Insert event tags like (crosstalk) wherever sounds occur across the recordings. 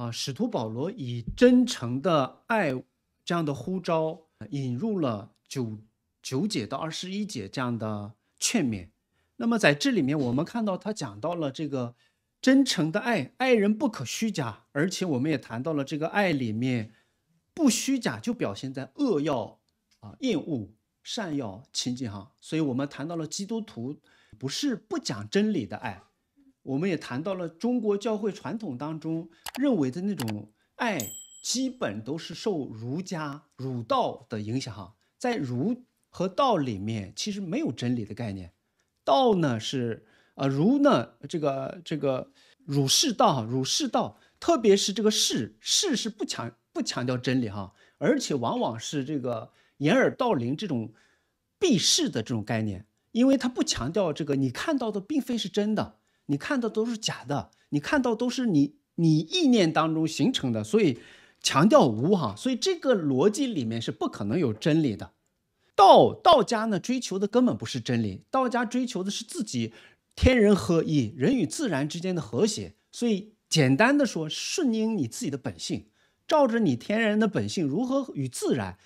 啊，使徒保罗以真诚的爱这样的呼召，引入了九九节到二十一节这样的劝勉。那么在这里面，我们看到他讲到了这个真诚的爱，爱人不可虚假，而且我们也谈到了这个爱里面不虚假，就表现在恶要啊厌恶，善要亲近哈。所以，我们谈到了基督徒不是不讲真理的爱。我们也谈到了中国教会传统当中认为的那种爱，基本都是受儒家儒道的影响。哈，在儒和道里面，其实没有真理的概念。道呢是啊，儒呢这个这个儒释道，儒释道，特别是这个释释是不强不强调真理哈，而且往往是这个掩耳盗铃这种避世的这种概念，因为他不强调这个你看到的并非是真的。你看到都是假的，你看到都是你你意念当中形成的，所以强调无哈，所以这个逻辑里面是不可能有真理的。道道家呢追求的根本不是真理，道家追求的是自己天人合一，人与自然之间的和谐。所以简单的说，顺应你自己的本性，照着你天然的本性如何与自然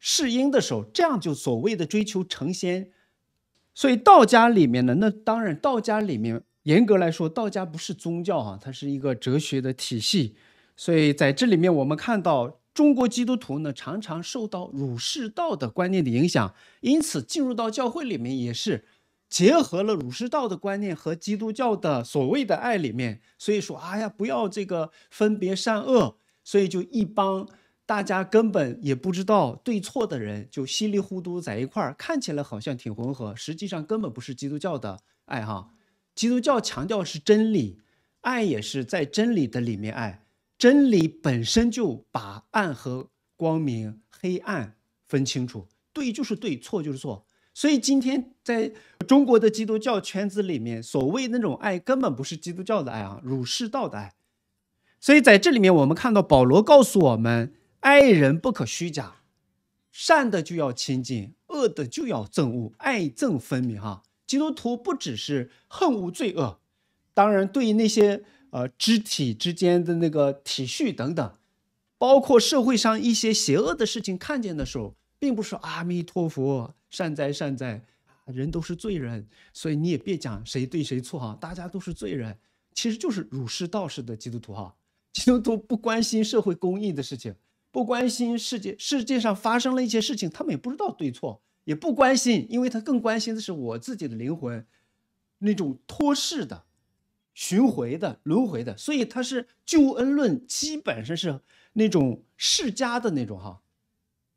适应的时候，这样就所谓的追求成仙。所以道家里面呢，那当然道家里面。严格来说，道家不是宗教哈，它是一个哲学的体系。所以在这里面，我们看到中国基督徒呢，常常受到儒释道的观念的影响，因此进入到教会里面也是结合了儒释道的观念和基督教的所谓的爱里面。所以说，哎呀，不要这个分别善恶，所以就一帮大家根本也不知道对错的人，就稀里糊涂在一块儿，看起来好像挺混合，实际上根本不是基督教的爱哈。基督教强调是真理，爱也是在真理的里面爱。真理本身就把暗和光明、黑暗分清楚，对就是对，错就是错。所以今天在中国的基督教圈子里面，所谓那种爱根本不是基督教的爱啊，儒释道的爱。所以在这里面，我们看到保罗告诉我们：爱人不可虚假，善的就要亲近，恶的就要憎恶，爱憎分明哈。基督徒不只是恨恶罪恶，当然对于那些呃肢体之间的那个体恤等等，包括社会上一些邪恶的事情，看见的时候，并不是阿弥陀佛善哉善哉人都是罪人，所以你也别讲谁对谁错哈，大家都是罪人，其实就是儒释道士的基督徒哈，基督徒不关心社会公益的事情，不关心世界世界上发生了一些事情，他们也不知道对错。也不关心，因为他更关心的是我自己的灵魂，那种脱世的、巡回的、轮回的，所以他是救恩论，基本上是那种世家的那种哈，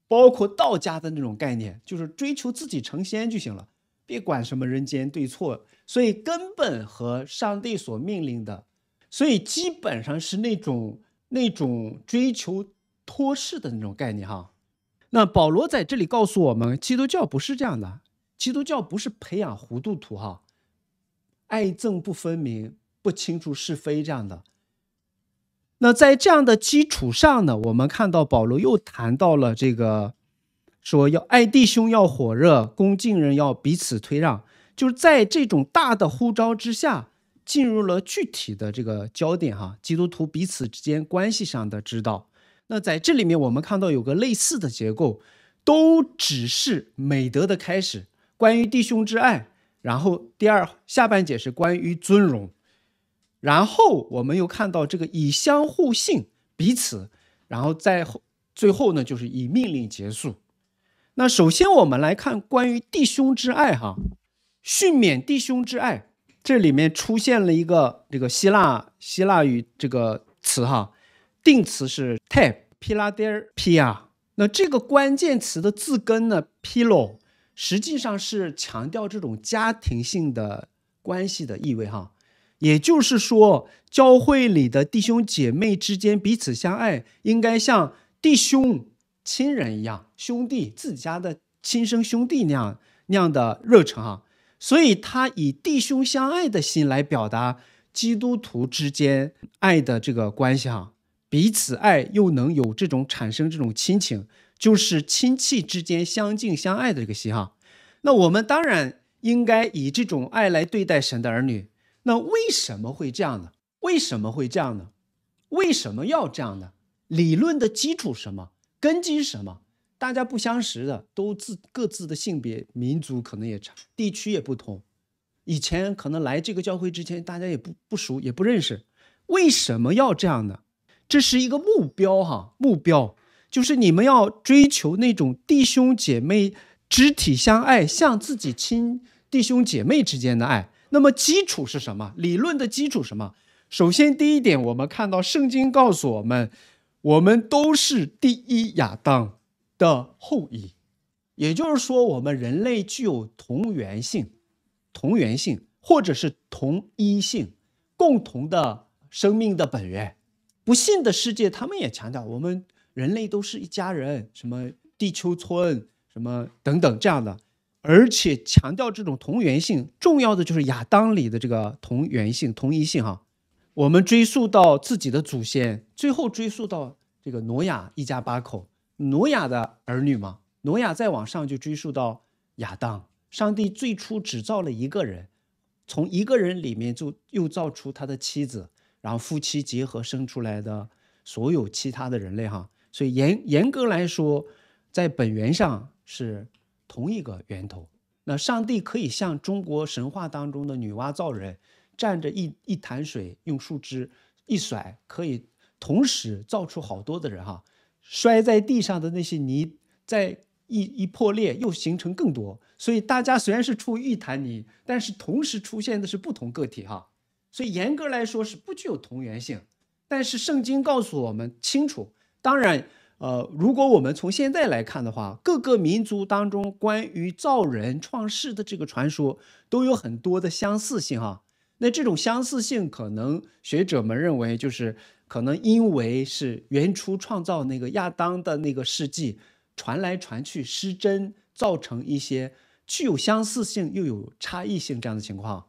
包括道家的那种概念，就是追求自己成仙就行了，别管什么人间对错，所以根本和上帝所命令的，所以基本上是那种那种追求脱世的那种概念哈。那保罗在这里告诉我们，基督教不是这样的，基督教不是培养糊涂徒哈，爱憎不分明，不清楚是非这样的。那在这样的基础上呢，我们看到保罗又谈到了这个，说要爱弟兄要火热，恭敬人要彼此推让，就是在这种大的呼召之下，进入了具体的这个焦点哈，基督徒彼此之间关系上的指导。那在这里面，我们看到有个类似的结构，都只是美德的开始。关于弟兄之爱，然后第二下半节是关于尊荣，然后我们又看到这个以相互信彼此，然后在后最后呢就是以命令结束。那首先我们来看关于弟兄之爱哈，训勉弟兄之爱，这里面出现了一个这个希腊希腊语这个词哈，定词是 tab。皮拉丁儿皮啊，那这个关键词的字根呢？皮罗实际上是强调这种家庭性的关系的意味哈。也就是说，教会里的弟兄姐妹之间彼此相爱，应该像弟兄亲人一样，兄弟自己家的亲生兄弟那样那样的热诚哈。所以，他以弟兄相爱的心来表达基督徒之间爱的这个关系哈。彼此爱又能有这种产生这种亲情，就是亲戚之间相敬相爱的这个戏哈。那我们当然应该以这种爱来对待神的儿女。那为什么会这样呢？为什么会这样呢？为什么要这样呢？理论的基础什么根基什么？大家不相识的，都自各自的性别、民族可能也差，地区也不同。以前可能来这个教会之前，大家也不不熟，也不认识。为什么要这样呢？这是一个目标哈，目标就是你们要追求那种弟兄姐妹肢体相爱，像自己亲弟兄姐妹之间的爱。那么基础是什么？理论的基础什么？首先第一点，我们看到圣经告诉我们，我们都是第一亚当的后裔，也就是说，我们人类具有同源性、同源性或者是同一性，共同的生命的本源。不信的世界，他们也强调我们人类都是一家人，什么地球村，什么等等这样的，而且强调这种同源性。重要的就是亚当里的这个同源性、同一性哈。我们追溯到自己的祖先，最后追溯到这个挪亚一家八口。挪亚的儿女嘛。挪亚再往上就追溯到亚当。上帝最初只造了一个人，从一个人里面就又造出他的妻子。然后夫妻结合生出来的所有其他的人类哈，所以严严格来说，在本源上是同一个源头。那上帝可以像中国神话当中的女娲造人，站着一一潭水，用树枝一甩，可以同时造出好多的人哈。摔在地上的那些泥，在一一破裂又形成更多。所以大家虽然是出一潭泥，但是同时出现的是不同个体哈。所以严格来说是不具有同源性，但是圣经告诉我们清楚。当然，呃，如果我们从现在来看的话，各个民族当中关于造人创世的这个传说都有很多的相似性啊。那这种相似性，可能学者们认为就是可能因为是原初创造那个亚当的那个事迹传来传去失真，造成一些具有相似性又有差异性这样的情况。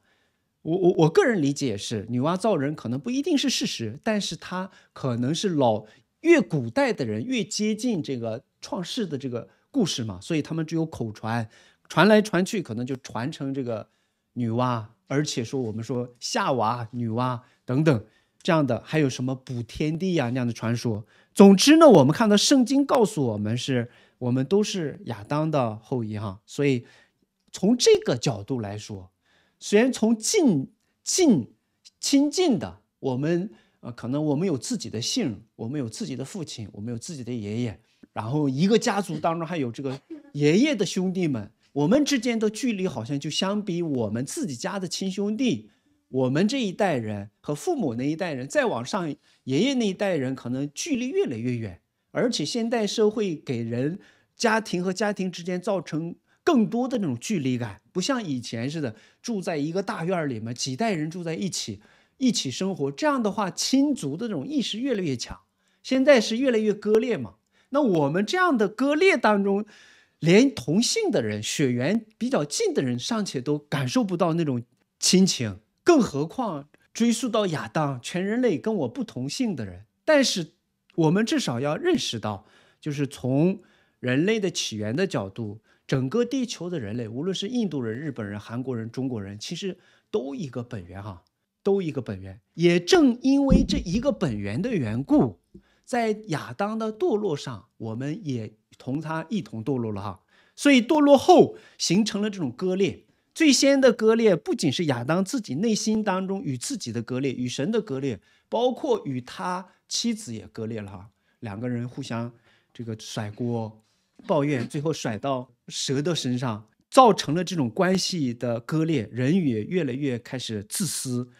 我我我个人理解是，女娲造人可能不一定是事实，但是她可能是老越古代的人越接近这个创世的这个故事嘛，所以他们只有口传，传来传去，可能就传承这个女娲。而且说我们说夏娃、女娲等等这样的，还有什么补天地呀那样的传说。总之呢，我们看到圣经告诉我们是，我们都是亚当的后裔哈，所以从这个角度来说。虽然从近近亲近的，我们呃，可能我们有自己的姓，我们有自己的父亲，我们有自己的爷爷，然后一个家族当中还有这个 (laughs) 爷爷的兄弟们，我们之间的距离好像就相比我们自己家的亲兄弟，我们这一代人和父母那一代人，再往上爷爷那一代人，可能距离越来越远，而且现代社会给人家庭和家庭之间造成更多的那种距离感。不像以前似的住在一个大院里嘛，几代人住在一起，一起生活。这样的话，亲族的这种意识越来越强。现在是越来越割裂嘛。那我们这样的割裂当中，连同姓的人、血缘比较近的人，尚且都感受不到那种亲情，更何况追溯到亚当，全人类跟我不同姓的人。但是我们至少要认识到，就是从人类的起源的角度。整个地球的人类，无论是印度人、日本人、韩国人、中国人，其实都一个本源哈，都一个本源。也正因为这一个本源的缘故，在亚当的堕落上，我们也同他一同堕落了哈。所以堕落后形成了这种割裂。最先的割裂不仅是亚当自己内心当中与自己的割裂，与神的割裂，包括与他妻子也割裂了哈，两个人互相这个甩锅、抱怨，最后甩到。蛇的身上造成了这种关系的割裂，人也越来越开始自私，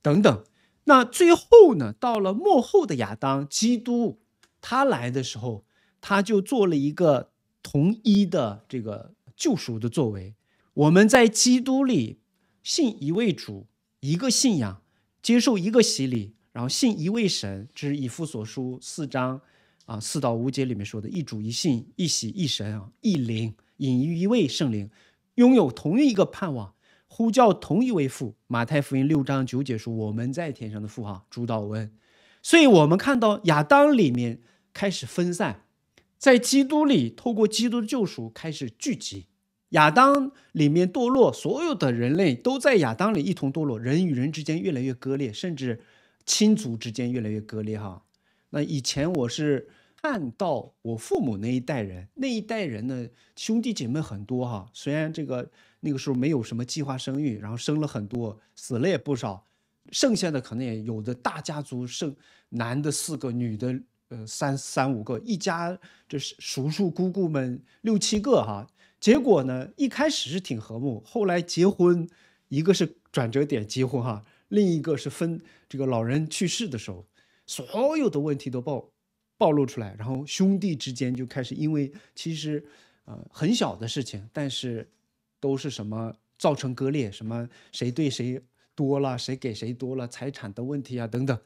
等等。那最后呢？到了幕后的亚当、基督，他来的时候，他就做了一个统一的这个救赎的作为。我们在基督里信一位主、一个信仰、接受一个洗礼，然后信一位神，这是以父所书四章啊四到五节里面说的：一主一信一洗一神啊一灵。隐于一位圣灵，拥有同一个盼望，呼叫同一位父。马太福音六章九节说：“我们在天上的父，哈，主道恩。”所以，我们看到亚当里面开始分散，在基督里，透过基督的救赎开始聚集。亚当里面堕落，所有的人类都在亚当里一同堕落，人与人之间越来越割裂，甚至亲族之间越来越割裂。哈，那以前我是。看到我父母那一代人，那一代人呢，兄弟姐妹很多哈。虽然这个那个时候没有什么计划生育，然后生了很多，死了也不少，剩下的可能也有的大家族剩男的四个，女的呃三三五个，一家这是叔叔姑姑们六七个哈。结果呢，一开始是挺和睦，后来结婚，一个是转折点，结婚哈；另一个是分这个老人去世的时候，所有的问题都爆。暴露出来，然后兄弟之间就开始因为其实，呃，很小的事情，但是都是什么造成割裂，什么谁对谁多了，谁给谁多了，财产的问题啊等等，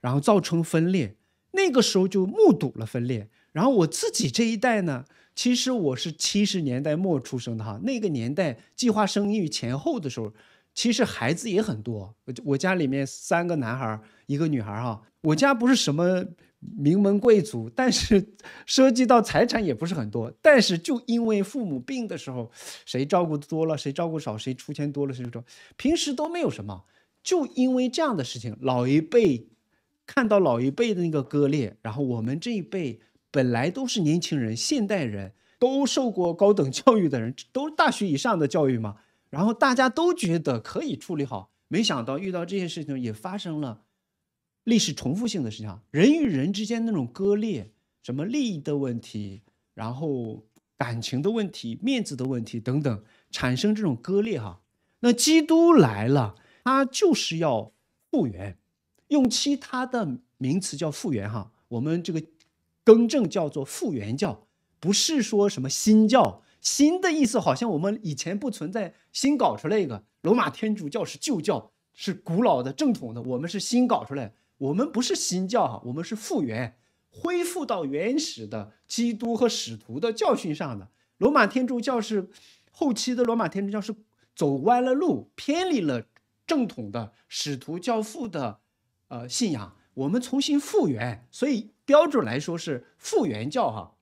然后造成分裂。那个时候就目睹了分裂。然后我自己这一代呢，其实我是七十年代末出生的哈，那个年代计划生育前后的时候，其实孩子也很多。我我家里面三个男孩，一个女孩哈。我家不是什么。名门贵族，但是涉及到财产也不是很多，但是就因为父母病的时候，谁照顾多了，谁照顾少，谁出钱多了，谁就说平时都没有什么，就因为这样的事情，老一辈看到老一辈的那个割裂，然后我们这一辈本来都是年轻人，现代人都受过高等教育的人，都大学以上的教育嘛，然后大家都觉得可以处理好，没想到遇到这些事情也发生了。历史重复性的事情，人与人之间那种割裂，什么利益的问题，然后感情的问题、面子的问题等等，产生这种割裂哈。那基督来了，他就是要复原，用其他的名词叫复原哈。我们这个更正叫做复原教，不是说什么新教，新的意思好像我们以前不存在，新搞出来一个。罗马天主教是旧教，是古老的正统的，我们是新搞出来。我们不是新教哈，我们是复原，恢复到原始的基督和使徒的教训上的。罗马天主教是后期的罗马天主教是走弯了路，偏离了正统的使徒教父的呃信仰。我们重新复原，所以标准来说是复原教哈，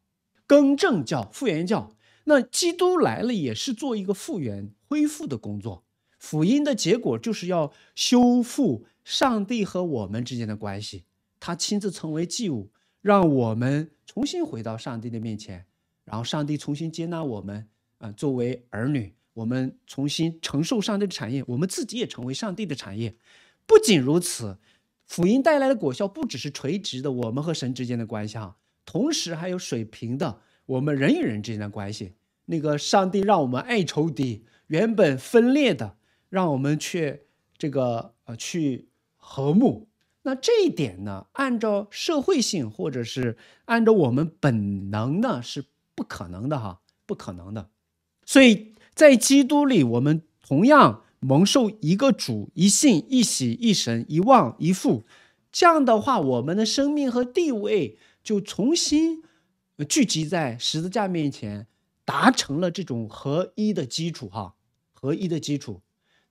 更正教、复原教。那基督来了也是做一个复原恢复的工作。福音的结果就是要修复上帝和我们之间的关系，他亲自成为祭物，让我们重新回到上帝的面前，然后上帝重新接纳我们啊，作为儿女，我们重新承受上帝的产业，我们自己也成为上帝的产业。不仅如此，福音带来的果效不只是垂直的我们和神之间的关系啊，同时还有水平的我们人与人之间的关系。那个上帝让我们爱仇敌，原本分裂的。让我们去这个呃去和睦，那这一点呢，按照社会性或者是按照我们本能呢是不可能的哈，不可能的。所以在基督里，我们同样蒙受一个主一信一喜一神一望一父，这样的话，我们的生命和地位就重新聚集在十字架面前，达成了这种合一的基础哈，合一的基础。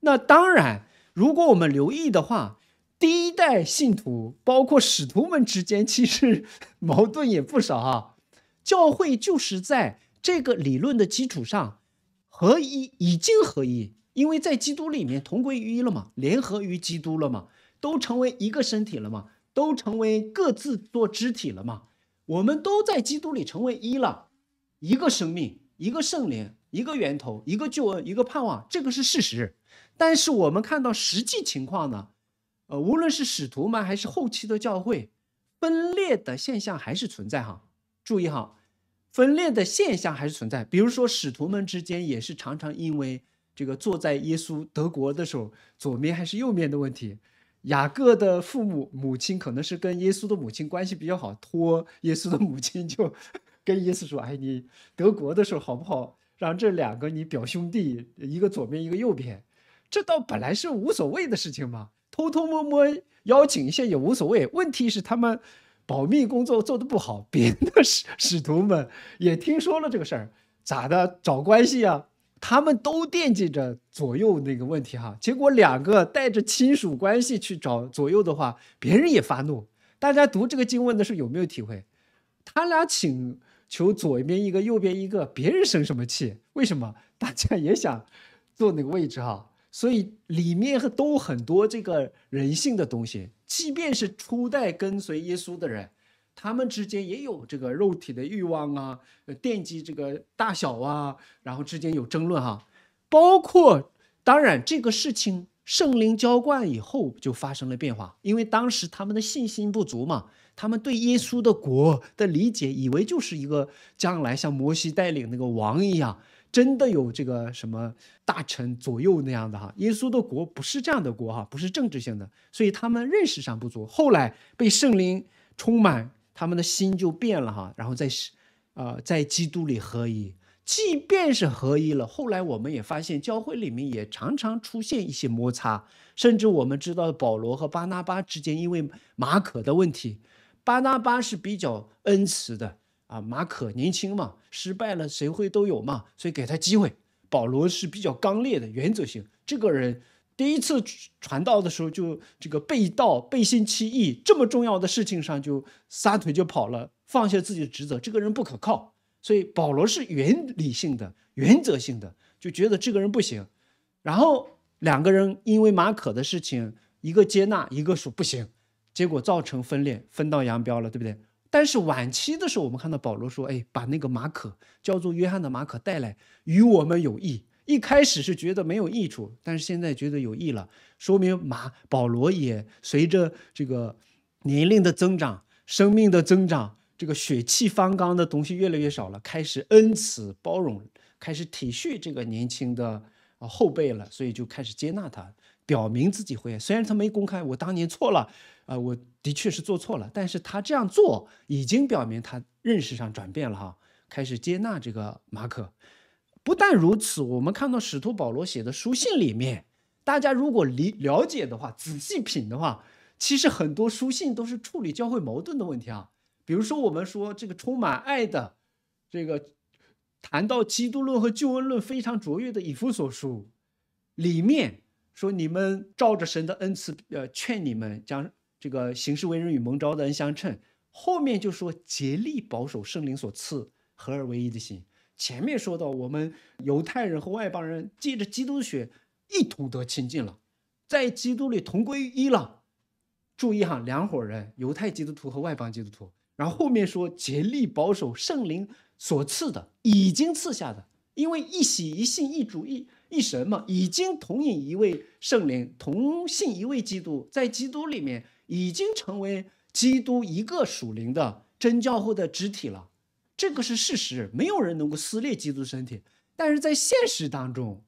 那当然，如果我们留意的话，第一代信徒包括使徒们之间其实 (laughs) 矛盾也不少哈。教会就是在这个理论的基础上，合一已经合一，因为在基督里面同归于一了嘛，联合于基督了嘛，都成为一个身体了嘛，都成为各自做肢体了嘛。我们都在基督里成为一了，一个生命，一个圣灵，一个源头，一个救恩，一个盼望，这个是事实。但是我们看到实际情况呢，呃，无论是使徒们还是后期的教会，分裂的现象还是存在哈。注意哈，分裂的现象还是存在。比如说使徒们之间也是常常因为这个坐在耶稣德国的时候，左面还是右面的问题。雅各的父母母亲可能是跟耶稣的母亲关系比较好，托耶稣的母亲就跟耶稣说：“哎，你德国的时候好不好让这两个你表兄弟一个左边一个右边？”这倒本来是无所谓的事情嘛，偷偷摸摸邀请一下也无所谓。问题是他们保密工作做得不好，别的使使徒们也听说了这个事儿，咋的？找关系啊？他们都惦记着左右那个问题哈。结果两个带着亲属关系去找左右的话，别人也发怒。大家读这个经文的时候有没有体会？他俩请求左边一个，右边一个，别人生什么气？为什么？大家也想坐那个位置哈。所以里面都很多这个人性的东西，即便是初代跟随耶稣的人，他们之间也有这个肉体的欲望啊，惦记这个大小啊，然后之间有争论哈。包括当然这个事情圣灵浇灌以后就发生了变化，因为当时他们的信心不足嘛，他们对耶稣的国的理解，以为就是一个将来像摩西带领那个王一样。真的有这个什么大臣左右那样的哈？耶稣的国不是这样的国哈，不是政治性的，所以他们认识上不足。后来被圣灵充满，他们的心就变了哈，然后在，呃，在基督里合一。即便是合一了，后来我们也发现教会里面也常常出现一些摩擦，甚至我们知道保罗和巴拿巴之间因为马可的问题，巴拿巴是比较恩慈的。啊，马可年轻嘛，失败了谁会都有嘛，所以给他机会。保罗是比较刚烈的原则性，这个人第一次传道的时候就这个背道、背信弃义，这么重要的事情上就撒腿就跑了，放下自己的职责，这个人不可靠。所以保罗是原理性的、原则性的，就觉得这个人不行。然后两个人因为马可的事情，一个接纳，一个说不行，结果造成分裂、分道扬镳了，对不对？但是晚期的时候，我们看到保罗说：“哎，把那个马可叫做约翰的马可带来，与我们有益。”一开始是觉得没有益处，但是现在觉得有益了，说明马保罗也随着这个年龄的增长、生命的增长，这个血气方刚的东西越来越少了，开始恩慈包容，开始体恤这个年轻的后辈了，所以就开始接纳他。表明自己会，虽然他没公开，我当年错了，啊，我的确是做错了，但是他这样做已经表明他认识上转变了哈，开始接纳这个马可。不但如此，我们看到使徒保罗写的书信里面，大家如果理了解的话，仔细品的话，其实很多书信都是处理教会矛盾的问题啊。比如说我们说这个充满爱的，这个谈到基督论和救恩论非常卓越的以弗所书里面。说你们照着神的恩赐，呃，劝你们将这个行事为人与蒙召的恩相称。后面就说竭力保守圣灵所赐合而为一的心。前面说到我们犹太人和外邦人借着基督血一同得亲近了，在基督里同归于一了。注意哈，两伙人：犹太基督徒和外邦基督徒。然后后面说竭力保守圣灵所赐的，已经赐下的。因为一喜一信一主一一神嘛，已经同饮一位圣灵，同信一位基督，在基督里面已经成为基督一个属灵的真教后的肢体了。这个是事实，没有人能够撕裂基督身体。但是在现实当中，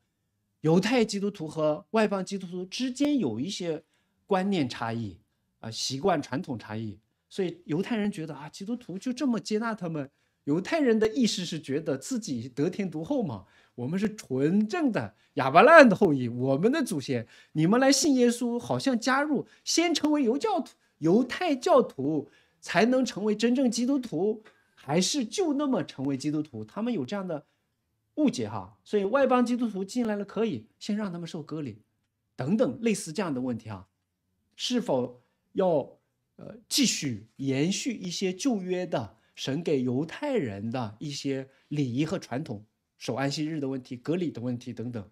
犹太基督徒和外邦基督徒之间有一些观念差异啊，习惯传统差异，所以犹太人觉得啊，基督徒就这么接纳他们。犹太人的意识是觉得自己得天独厚嘛？我们是纯正的亚伯拉罕的后裔，我们的祖先。你们来信耶稣，好像加入先成为犹教徒、犹太教徒，才能成为真正基督徒，还是就那么成为基督徒？他们有这样的误解哈。所以外邦基督徒进来了，可以先让他们受割礼，等等类似这样的问题啊。是否要呃继续延续一些旧约的？神给犹太人的一些礼仪和传统，守安息日的问题、隔离的问题等等。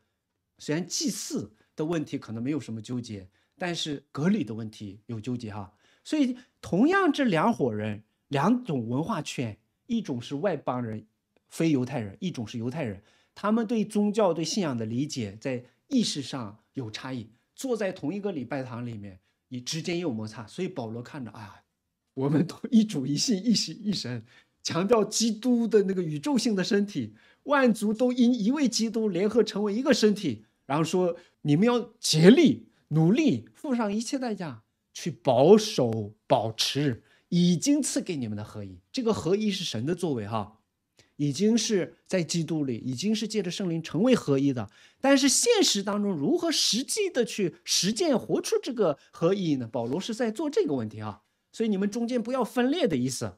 虽然祭祀的问题可能没有什么纠结，但是隔离的问题有纠结哈。所以，同样这两伙人，两种文化圈，一种是外邦人，非犹太人；一种是犹太人，他们对宗教、对信仰的理解在意识上有差异。坐在同一个礼拜堂里面，你之间也有摩擦，所以保罗看着，哎呀。我们都一主一信一洗一神，强调基督的那个宇宙性的身体，万族都因一位基督联合成为一个身体。然后说，你们要竭力努力，付上一切代价去保守、保持已经赐给你们的合一。这个合一是神的作为哈，已经是在基督里，已经是借着圣灵成为合一的。但是现实当中如何实际的去实践、活出这个合一呢？保罗是在做这个问题啊。所以你们中间不要分裂的意思，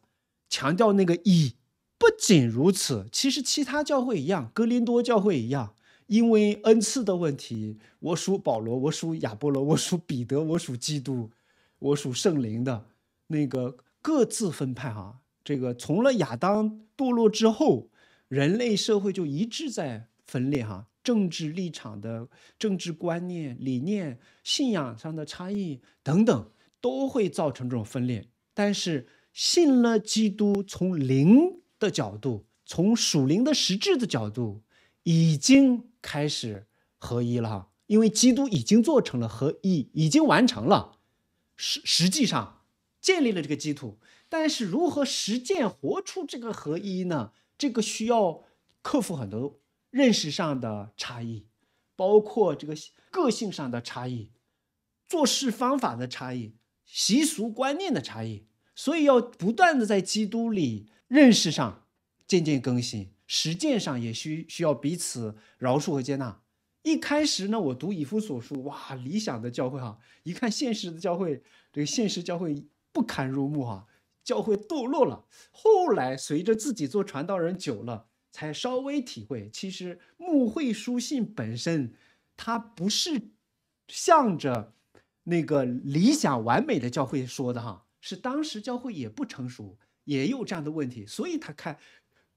强调那个一。不仅如此，其实其他教会一样，哥林多教会一样，因为恩赐的问题，我属保罗，我属亚波罗，我属彼得，我属基督，我属圣灵的，那个各自分派哈。这个从了亚当堕落之后，人类社会就一直在分裂哈，政治立场的政治观念、理念、信仰上的差异等等。都会造成这种分裂，但是信了基督，从灵的角度，从属灵的实质的角度，已经开始合一了。因为基督已经做成了合一，已经完成了，实实际上建立了这个基础。但是如何实践活出这个合一呢？这个需要克服很多认识上的差异，包括这个个性上的差异，做事方法的差异。习俗观念的差异，所以要不断的在基督里认识上渐渐更新，实践上也需需要彼此饶恕和接纳。一开始呢，我读以夫所述，哇，理想的教会哈，一看现实的教会，这个现实教会不堪入目啊，教会堕落了。后来随着自己做传道人久了，才稍微体会，其实穆会书信本身，它不是向着。那个理想完美的教会说的哈，是当时教会也不成熟，也有这样的问题，所以他看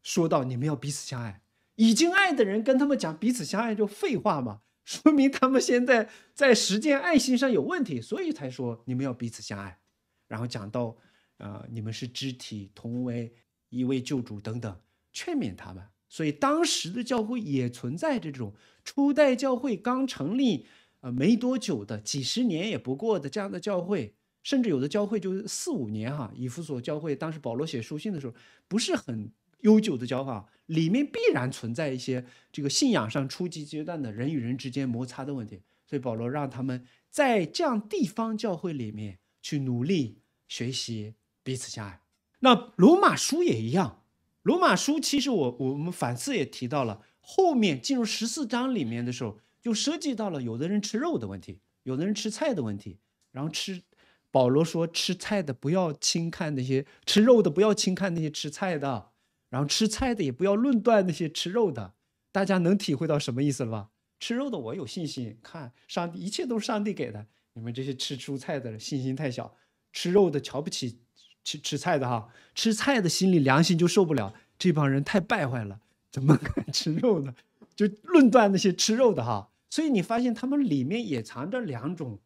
说到你们要彼此相爱，已经爱的人跟他们讲彼此相爱就废话嘛，(laughs) 说明他们现在在实践爱心上有问题，所以才说你们要彼此相爱，然后讲到啊，你们是肢体，同为一位救主等等，劝勉他们，所以当时的教会也存在着这种初代教会刚成立。呃，没多久的，几十年也不过的这样的教会，甚至有的教会就四五年哈，以弗所教会，当时保罗写书信的时候，不是很悠久的教法，里面必然存在一些这个信仰上初级阶段的人与人之间摩擦的问题，所以保罗让他们在这样地方教会里面去努力学习，彼此相爱。那罗马书也一样，罗马书其实我我们反思也提到了，后面进入十四章里面的时候。就涉及到了有的人吃肉的问题，有的人吃菜的问题。然后吃，保罗说吃菜的不要轻看那些吃肉的，不要轻看那些吃菜的。然后吃菜的也不要论断那些吃肉的。大家能体会到什么意思了吧？吃肉的我有信心，看上帝，一切都是上帝给的。你们这些吃蔬菜的信心太小，吃肉的瞧不起吃吃菜的哈，吃菜的心里良心就受不了。这帮人太败坏了，怎么敢吃肉呢？就论断那些吃肉的哈。所以你发现他们里面也藏着两种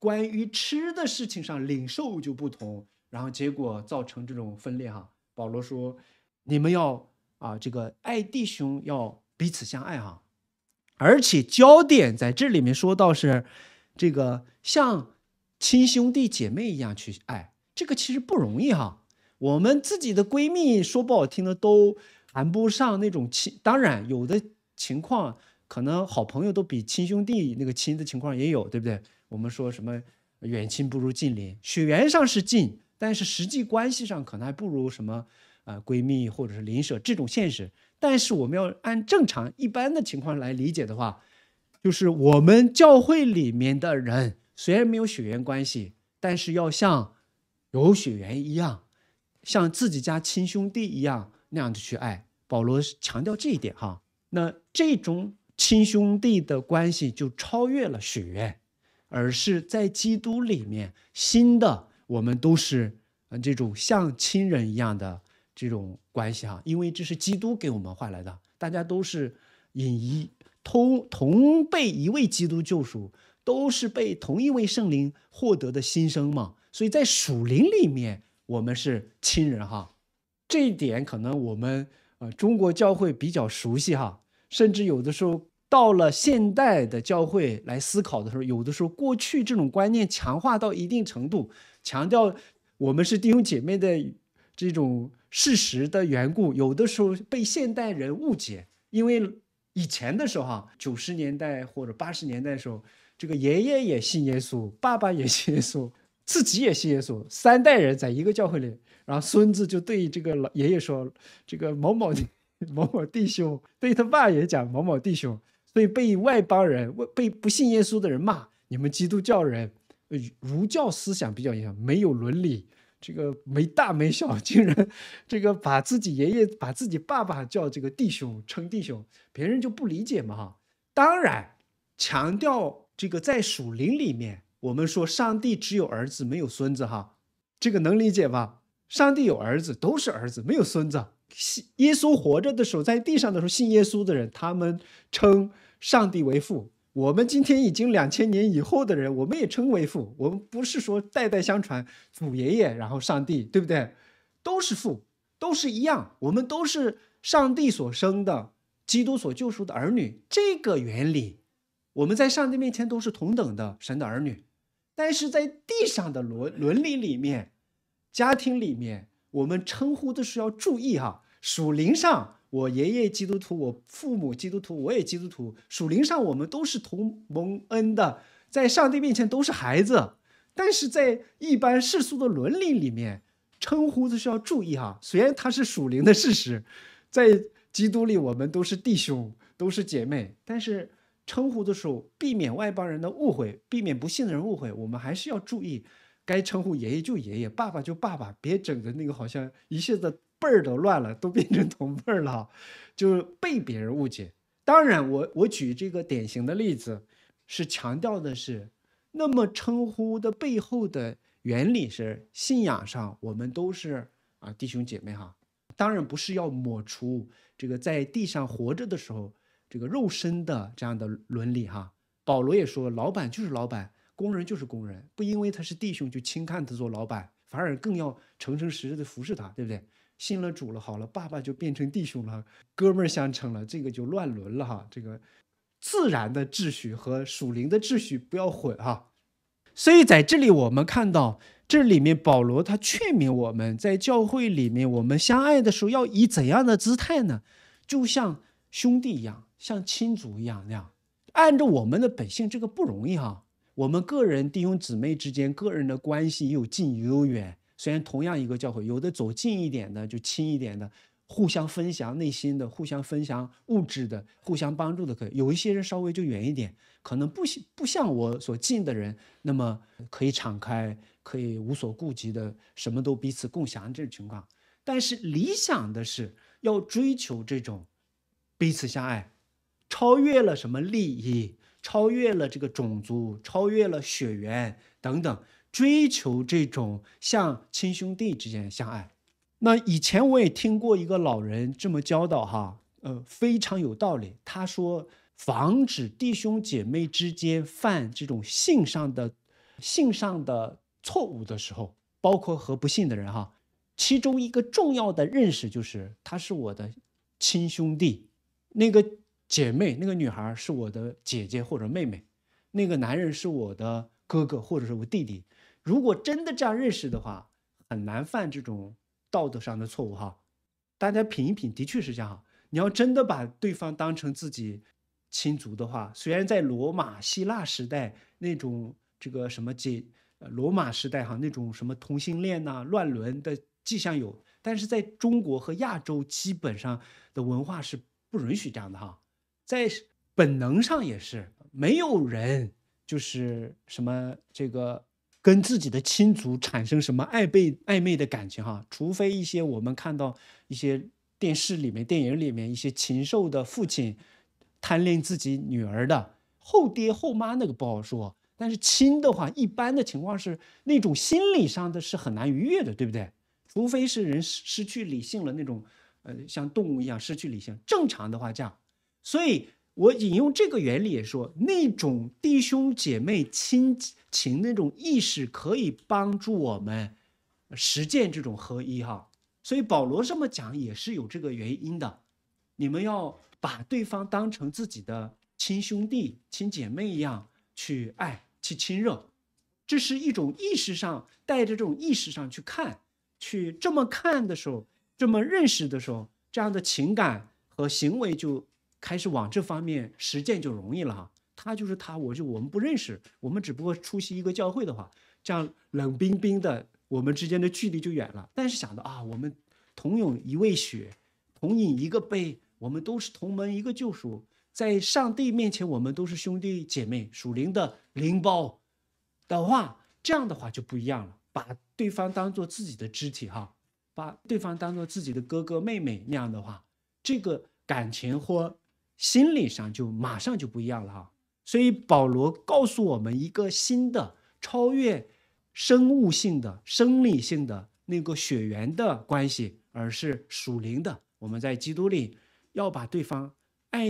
关于吃的事情上领受就不同，然后结果造成这种分裂哈。保罗说，你们要啊，这个爱弟兄要彼此相爱哈，而且焦点在这里面说到是这个像亲兄弟姐妹一样去爱，这个其实不容易哈。我们自己的闺蜜说不好听的都谈不上那种亲，当然有的情况。可能好朋友都比亲兄弟那个亲的情况也有，对不对？我们说什么远亲不如近邻，血缘上是近，但是实际关系上可能还不如什么啊闺蜜或者是邻舍这种现实。但是我们要按正常一般的情况来理解的话，就是我们教会里面的人虽然没有血缘关系，但是要像有血缘一样，像自己家亲兄弟一样那样的去爱。保罗强调这一点哈，那这种。亲兄弟的关系就超越了血缘，而是在基督里面，新的我们都是这种像亲人一样的这种关系哈，因为这是基督给我们换来的，大家都是以一同同被一位基督救赎，都是被同一位圣灵获得的新生嘛，所以在属灵里面我们是亲人哈，这一点可能我们呃中国教会比较熟悉哈，甚至有的时候。到了现代的教会来思考的时候，有的时候过去这种观念强化到一定程度，强调我们是弟兄姐妹的这种事实的缘故，有的时候被现代人误解，因为以前的时候，哈，九十年代或者八十年代的时候，这个爷爷也信耶稣，爸爸也信耶稣，自己也信耶稣，三代人在一个教会里，然后孙子就对这个老爷爷说：“这个某某某某弟兄”，对他爸也讲某某弟兄。所以被外邦人、被不信耶稣的人骂，你们基督教人，儒教思想比较影响，没有伦理，这个没大没小，竟然这个把自己爷爷、把自己爸爸叫这个弟兄称弟兄，别人就不理解嘛哈。当然，强调这个在属灵里面，我们说上帝只有儿子没有孙子哈，这个能理解吧？上帝有儿子都是儿子，没有孙子。耶稣活着的时候，在地上的时候，信耶稣的人，他们称上帝为父。我们今天已经两千年以后的人，我们也称为父。我们不是说代代相传，祖爷爷，然后上帝，对不对？都是父，都是一样。我们都是上帝所生的，基督所救赎的儿女。这个原理，我们在上帝面前都是同等的，神的儿女。但是在地上的伦伦理里面，家庭里面。我们称呼的是要注意哈，属灵上我爷爷基督徒，我父母基督徒，我也基督徒，属灵上我们都是同蒙恩的，在上帝面前都是孩子。但是在一般世俗的伦理里面，称呼的是要注意哈。虽然他是属灵的事实，在基督里我们都是弟兄，都是姐妹，但是称呼的时候避免外邦人的误会，避免不信的人误会，我们还是要注意。该称呼爷爷就爷爷，爸爸就爸爸，别整的那个好像一下子辈儿都乱了，都变成同辈了，就是被别人误解。当然，我我举这个典型的例子，是强调的是，那么称呼的背后的原理是信仰上我们都是啊弟兄姐妹哈。当然不是要抹除这个在地上活着的时候这个肉身的这样的伦理哈。保罗也说，老板就是老板。工人就是工人，不因为他是弟兄就轻看他做老板，反而更要诚诚实实的服侍他，对不对？信了主了好了，爸爸就变成弟兄了，哥们儿相称了，这个就乱伦了哈。这个自然的秩序和属灵的秩序不要混哈。所以在这里我们看到，这里面保罗他劝勉我们在教会里面，我们相爱的时候要以怎样的姿态呢？就像兄弟一样，像亲族一样那样。按照我们的本性，这个不容易哈。我们个人弟兄姊妹之间个人的关系有近也有远，虽然同样一个教会，有的走近一点的就亲一点的，互相分享内心的，互相分享物质的，互相帮助的可以；有一些人稍微就远一点，可能不不像我所近的人那么可以敞开，可以无所顾忌的什么都彼此共享这种情况。但是理想的是要追求这种彼此相爱，超越了什么利益。超越了这个种族，超越了血缘等等，追求这种像亲兄弟之间相爱。那以前我也听过一个老人这么教导哈，呃，非常有道理。他说，防止弟兄姐妹之间犯这种性上的性上的错误的时候，包括和不信的人哈，其中一个重要的认识就是他是我的亲兄弟，那个。姐妹，那个女孩是我的姐姐或者妹妹，那个男人是我的哥哥或者是我弟弟。如果真的这样认识的话，很难犯这种道德上的错误哈。大家品一品，的确是这样哈。你要真的把对方当成自己亲族的话，虽然在罗马、希腊时代那种这个什么姐，罗马时代哈那种什么同性恋呐、乱伦的迹象有，但是在中国和亚洲基本上的文化是不允许这样的哈。在本能上也是没有人，就是什么这个跟自己的亲族产生什么暧昧暧昧的感情哈，除非一些我们看到一些电视里面、电影里面一些禽兽的父亲贪恋自己女儿的后爹后妈，那个不好说。但是亲的话，一般的情况是那种心理上的是很难逾越的，对不对？除非是人失失去理性了，那种呃像动物一样失去理性。正常的话这样。所以我引用这个原理，也说那种弟兄姐妹亲情那种意识，可以帮助我们实践这种合一哈。所以保罗这么讲也是有这个原因的。你们要把对方当成自己的亲兄弟亲姐妹一样去爱去亲热，这是一种意识上带着这种意识上去看，去这么看的时候，这么认识的时候，这样的情感和行为就。开始往这方面实践就容易了哈。他就是他，我就我们不认识，我们只不过出席一个教会的话，这样冷冰冰的，我们之间的距离就远了。但是想到啊，我们同涌一味血，同饮一个杯，我们都是同门一个救赎，在上帝面前我们都是兄弟姐妹，属灵的灵胞的话，这样的话就不一样了。把对方当做自己的肢体哈，把对方当做自己的哥哥妹妹那样的话，这个感情或。心理上就马上就不一样了哈，所以保罗告诉我们一个新的超越生物性的、生理性的那个血缘的关系，而是属灵的。我们在基督里要把对方爱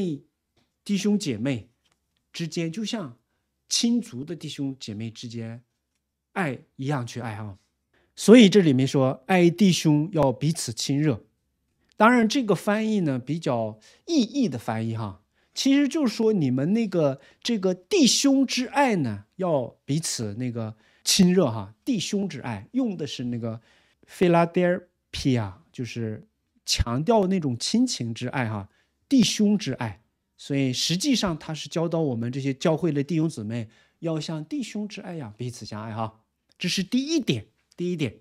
弟兄姐妹之间，就像亲族的弟兄姐妹之间爱一样去爱啊。所以这里面说爱弟兄要彼此亲热。当然，这个翻译呢比较意义的翻译哈，其实就是说你们那个这个弟兄之爱呢，要彼此那个亲热哈。弟兄之爱用的是那个 “filaderia”，就是强调那种亲情之爱哈，弟兄之爱。所以实际上他是教导我们这些教会的弟兄姊妹要像弟兄之爱一样彼此相爱哈。这是第一点，第一点，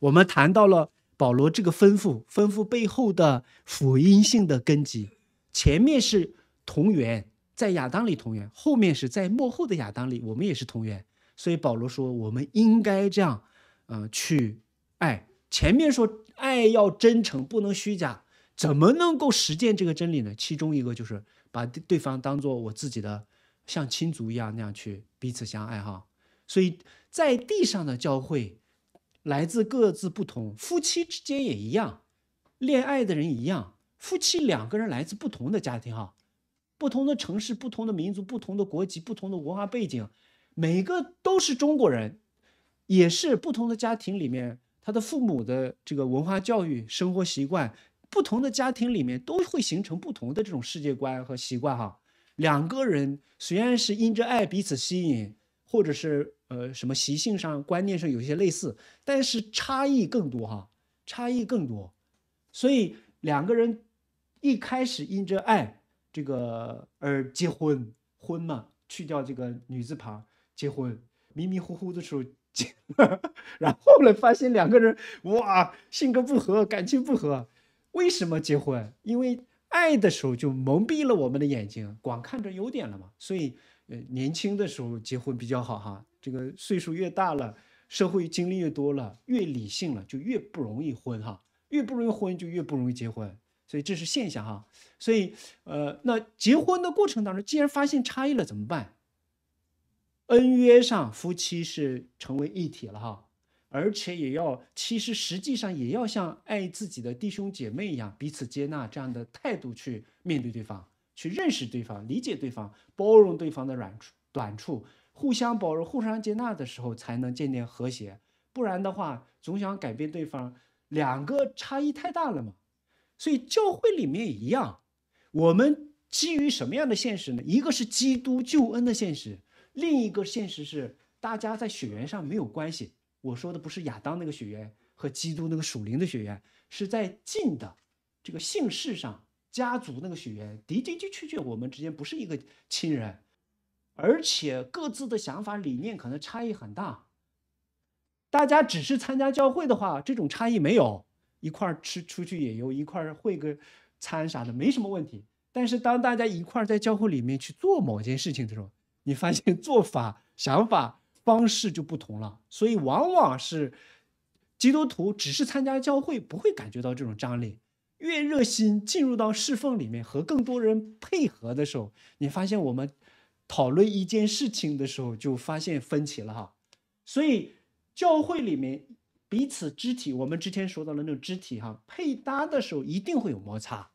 我们谈到了。保罗这个吩咐，吩咐背后的福音性的根基，前面是同源，在亚当里同源；后面是在幕后的亚当里，我们也是同源。所以保罗说，我们应该这样，嗯，去爱。前面说爱要真诚，不能虚假，怎么能够实践这个真理呢？其中一个就是把对方当做我自己的，像亲族一样那样去彼此相爱，哈。所以在地上的教会。来自各自不同，夫妻之间也一样，恋爱的人一样，夫妻两个人来自不同的家庭哈，不同的城市，不同的民族，不同的国籍，不同的文化背景，每个都是中国人，也是不同的家庭里面，他的父母的这个文化教育、生活习惯，不同的家庭里面都会形成不同的这种世界观和习惯哈。两个人虽然是因着爱彼此吸引。或者是呃什么习性上、观念上有一些类似，但是差异更多哈，差异更多。所以两个人一开始因着爱这个而结婚，婚嘛，去掉这个女字旁，结婚，迷迷糊糊的时候结，然后来发现两个人哇，性格不合，感情不合，为什么结婚？因为爱的时候就蒙蔽了我们的眼睛，光看着优点了嘛，所以。呃，年轻的时候结婚比较好哈，这个岁数越大了，社会经历越多了，越理性了，就越不容易婚哈，越不容易婚就越不容易结婚，所以这是现象哈。所以呃，那结婚的过程当中，既然发现差异了，怎么办？恩约上夫妻是成为一体了哈，而且也要，其实实际上也要像爱自己的弟兄姐妹一样，彼此接纳这样的态度去面对对方。去认识对方，理解对方，包容对方的软处短处，互相包容，互相接纳的时候，才能渐渐和谐。不然的话，总想改变对方，两个差异太大了嘛。所以教会里面也一样，我们基于什么样的现实呢？一个是基督救恩的现实，另一个现实是大家在血缘上没有关系。我说的不是亚当那个血缘和基督那个属灵的血缘，是在近的这个姓氏上。家族那个血缘的的的确确，我们之间不是一个亲人，而且各自的想法理念可能差异很大。大家只是参加教会的话，这种差异没有一块儿吃出去野游，一块儿会个餐啥的没什么问题。但是当大家一块儿在教会里面去做某件事情的时候，你发现做法、想法、方式就不同了。所以往往是基督徒只是参加教会，不会感觉到这种张力。越热心进入到侍奉里面和更多人配合的时候，你发现我们讨论一件事情的时候就发现分歧了哈。所以教会里面彼此肢体，我们之前说到的那种肢体哈配搭的时候一定会有摩擦。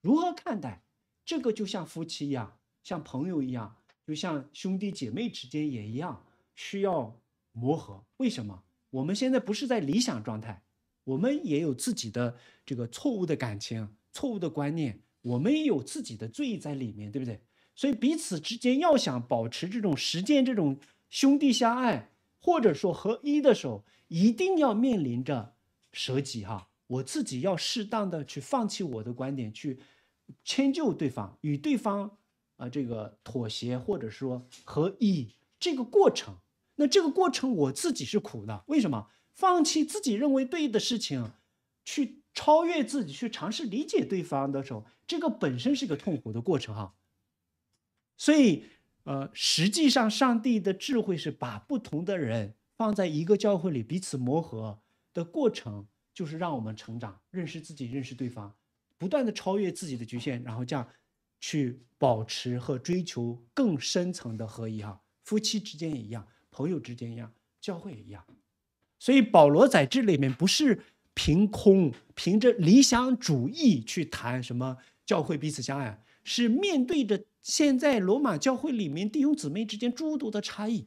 如何看待这个？就像夫妻一样，像朋友一样，就像兄弟姐妹之间也一样，需要磨合。为什么？我们现在不是在理想状态。我们也有自己的这个错误的感情、错误的观念，我们也有自己的罪在里面，对不对？所以彼此之间要想保持这种实践、这种兄弟相爱或者说合一的时候，一定要面临着舍己哈，我自己要适当的去放弃我的观点，去迁就对方，与对方啊这个妥协或者说合一这个过程，那这个过程我自己是苦的，为什么？放弃自己认为对的事情，去超越自己，去尝试理解对方的时候，这个本身是一个痛苦的过程哈。所以，呃，实际上上帝的智慧是把不同的人放在一个教会里，彼此磨合的过程，就是让我们成长，认识自己，认识对方，不断的超越自己的局限，然后这样去保持和追求更深层的合一哈。夫妻之间也一样，朋友之间一样，教会也一样。所以保罗在这里面不是凭空凭着理想主义去谈什么教会彼此相爱，是面对着现在罗马教会里面弟兄姊妹之间诸多的差异，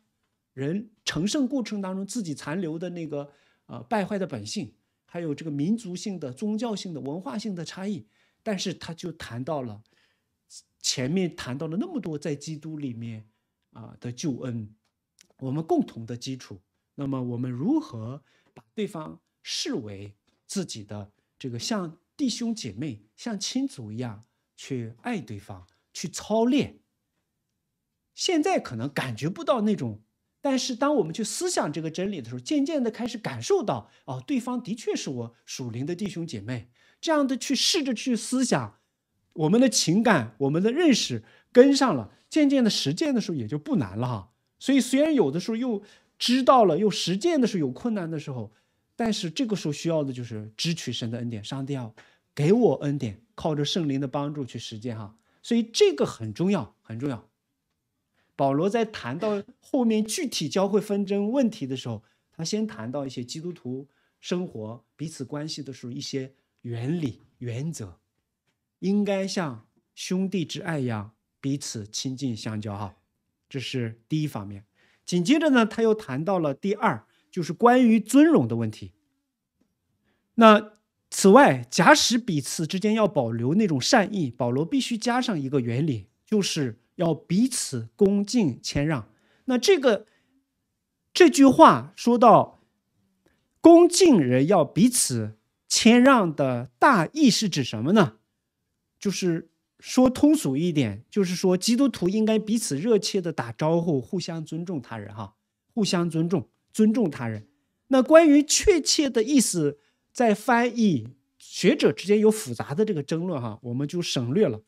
人成圣过程当中自己残留的那个呃败坏的本性，还有这个民族性的、宗教性的、文化性的差异，但是他就谈到了前面谈到了那么多在基督里面啊的救恩，我们共同的基础。那么我们如何把对方视为自己的这个像弟兄姐妹、像亲族一样去爱对方、去操练？现在可能感觉不到那种，但是当我们去思想这个真理的时候，渐渐的开始感受到哦，对方的确是我属灵的弟兄姐妹。这样的去试着去思想，我们的情感、我们的认识跟上了，渐渐的实践的时候也就不难了哈。所以虽然有的时候又。知道了，又实践的时候有困难的时候，但是这个时候需要的就是支取神的恩典。上帝要给我恩典，靠着圣灵的帮助去实践哈。所以这个很重要，很重要。保罗在谈到后面具体教会纷争问题的时候，他先谈到一些基督徒生活彼此关系的时候一些原理原则，应该像兄弟之爱一样彼此亲近相交哈。这是第一方面。紧接着呢，他又谈到了第二，就是关于尊荣的问题。那此外，假使彼此之间要保留那种善意，保罗必须加上一个原理，就是要彼此恭敬谦让。那这个这句话说到恭敬人要彼此谦让的大意是指什么呢？就是。说通俗一点，就是说基督徒应该彼此热切的打招呼，互相尊重他人哈，互相尊重，尊重他人。那关于确切的意思，在翻译学者之间有复杂的这个争论哈，我们就省略了。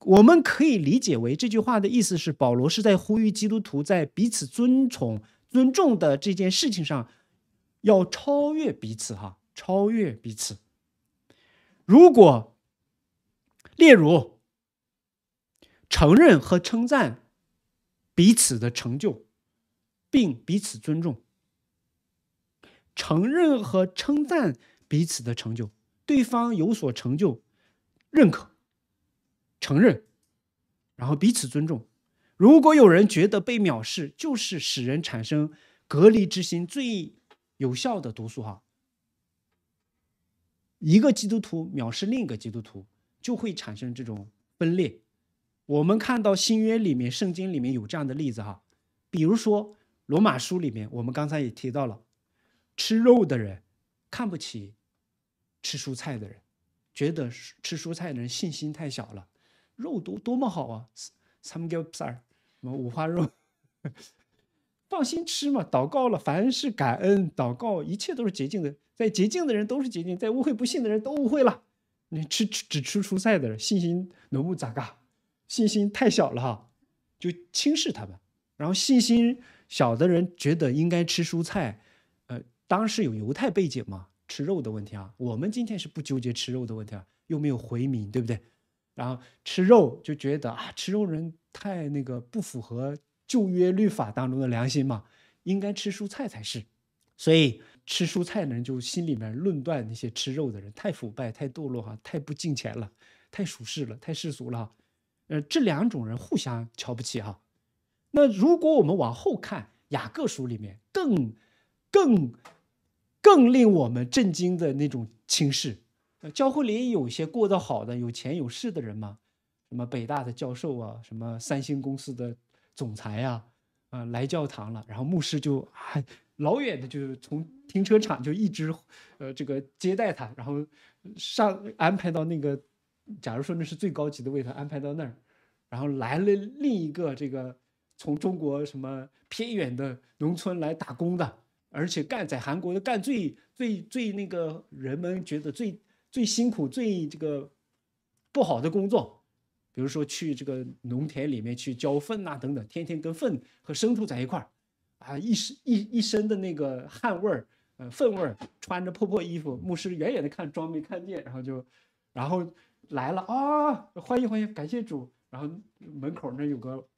我们可以理解为这句话的意思是，保罗是在呼吁基督徒在彼此尊崇、尊重的这件事情上，要超越彼此哈，超越彼此。如果例如，承认和称赞彼此的成就，并彼此尊重。承认和称赞彼此的成就，对方有所成就，认可、承认，然后彼此尊重。如果有人觉得被藐视，就是使人产生隔离之心最有效的毒素。哈，一个基督徒藐视另一个基督徒。就会产生这种分裂。我们看到新约里面、圣经里面有这样的例子哈，比如说罗马书里面，我们刚才也提到了，吃肉的人看不起吃蔬菜的人，觉得吃蔬菜的人信心太小了。肉多多么好啊！什么狗三儿？什么五花肉？(laughs) 放心吃嘛！祷告了，凡是感恩、祷告，一切都是洁净的。在洁净的人都是洁净，在误会不信的人都误会了。你吃只吃蔬菜的人，信心浓不咋嘎？信心太小了哈，就轻视他们。然后信心小的人觉得应该吃蔬菜，呃，当时有犹太背景嘛，吃肉的问题啊，我们今天是不纠结吃肉的问题啊，又没有回民，对不对？然后吃肉就觉得啊，吃肉人太那个不符合旧约律法当中的良心嘛，应该吃蔬菜才是，所以。吃蔬菜的人就心里面论断那些吃肉的人太腐败、太堕落哈，太不敬虔了，太俗世了，太世俗了哈。呃，这两种人互相瞧不起哈。那如果我们往后看《雅各书》里面，更更更令我们震惊的那种轻视。教会里有些过得好的、有钱有势的人吗？什么北大的教授啊，什么三星公司的总裁呀，啊，来教堂了，然后牧师就还。老远的，就是从停车场就一直，呃，这个接待他，然后上安排到那个，假如说那是最高级的，为他安排到那儿，然后来了另一个这个从中国什么偏远的农村来打工的，而且干在韩国的干最最最那个人们觉得最最辛苦最这个不好的工作，比如说去这个农田里面去浇粪呐等等，天天跟粪和牲畜在一块儿。啊，一身一一身的那个汗味儿，呃，粪味儿，穿着破破衣服，牧师远远的看装没看见，然后就，然后来了啊，欢迎欢迎，感谢主。然后门口那有个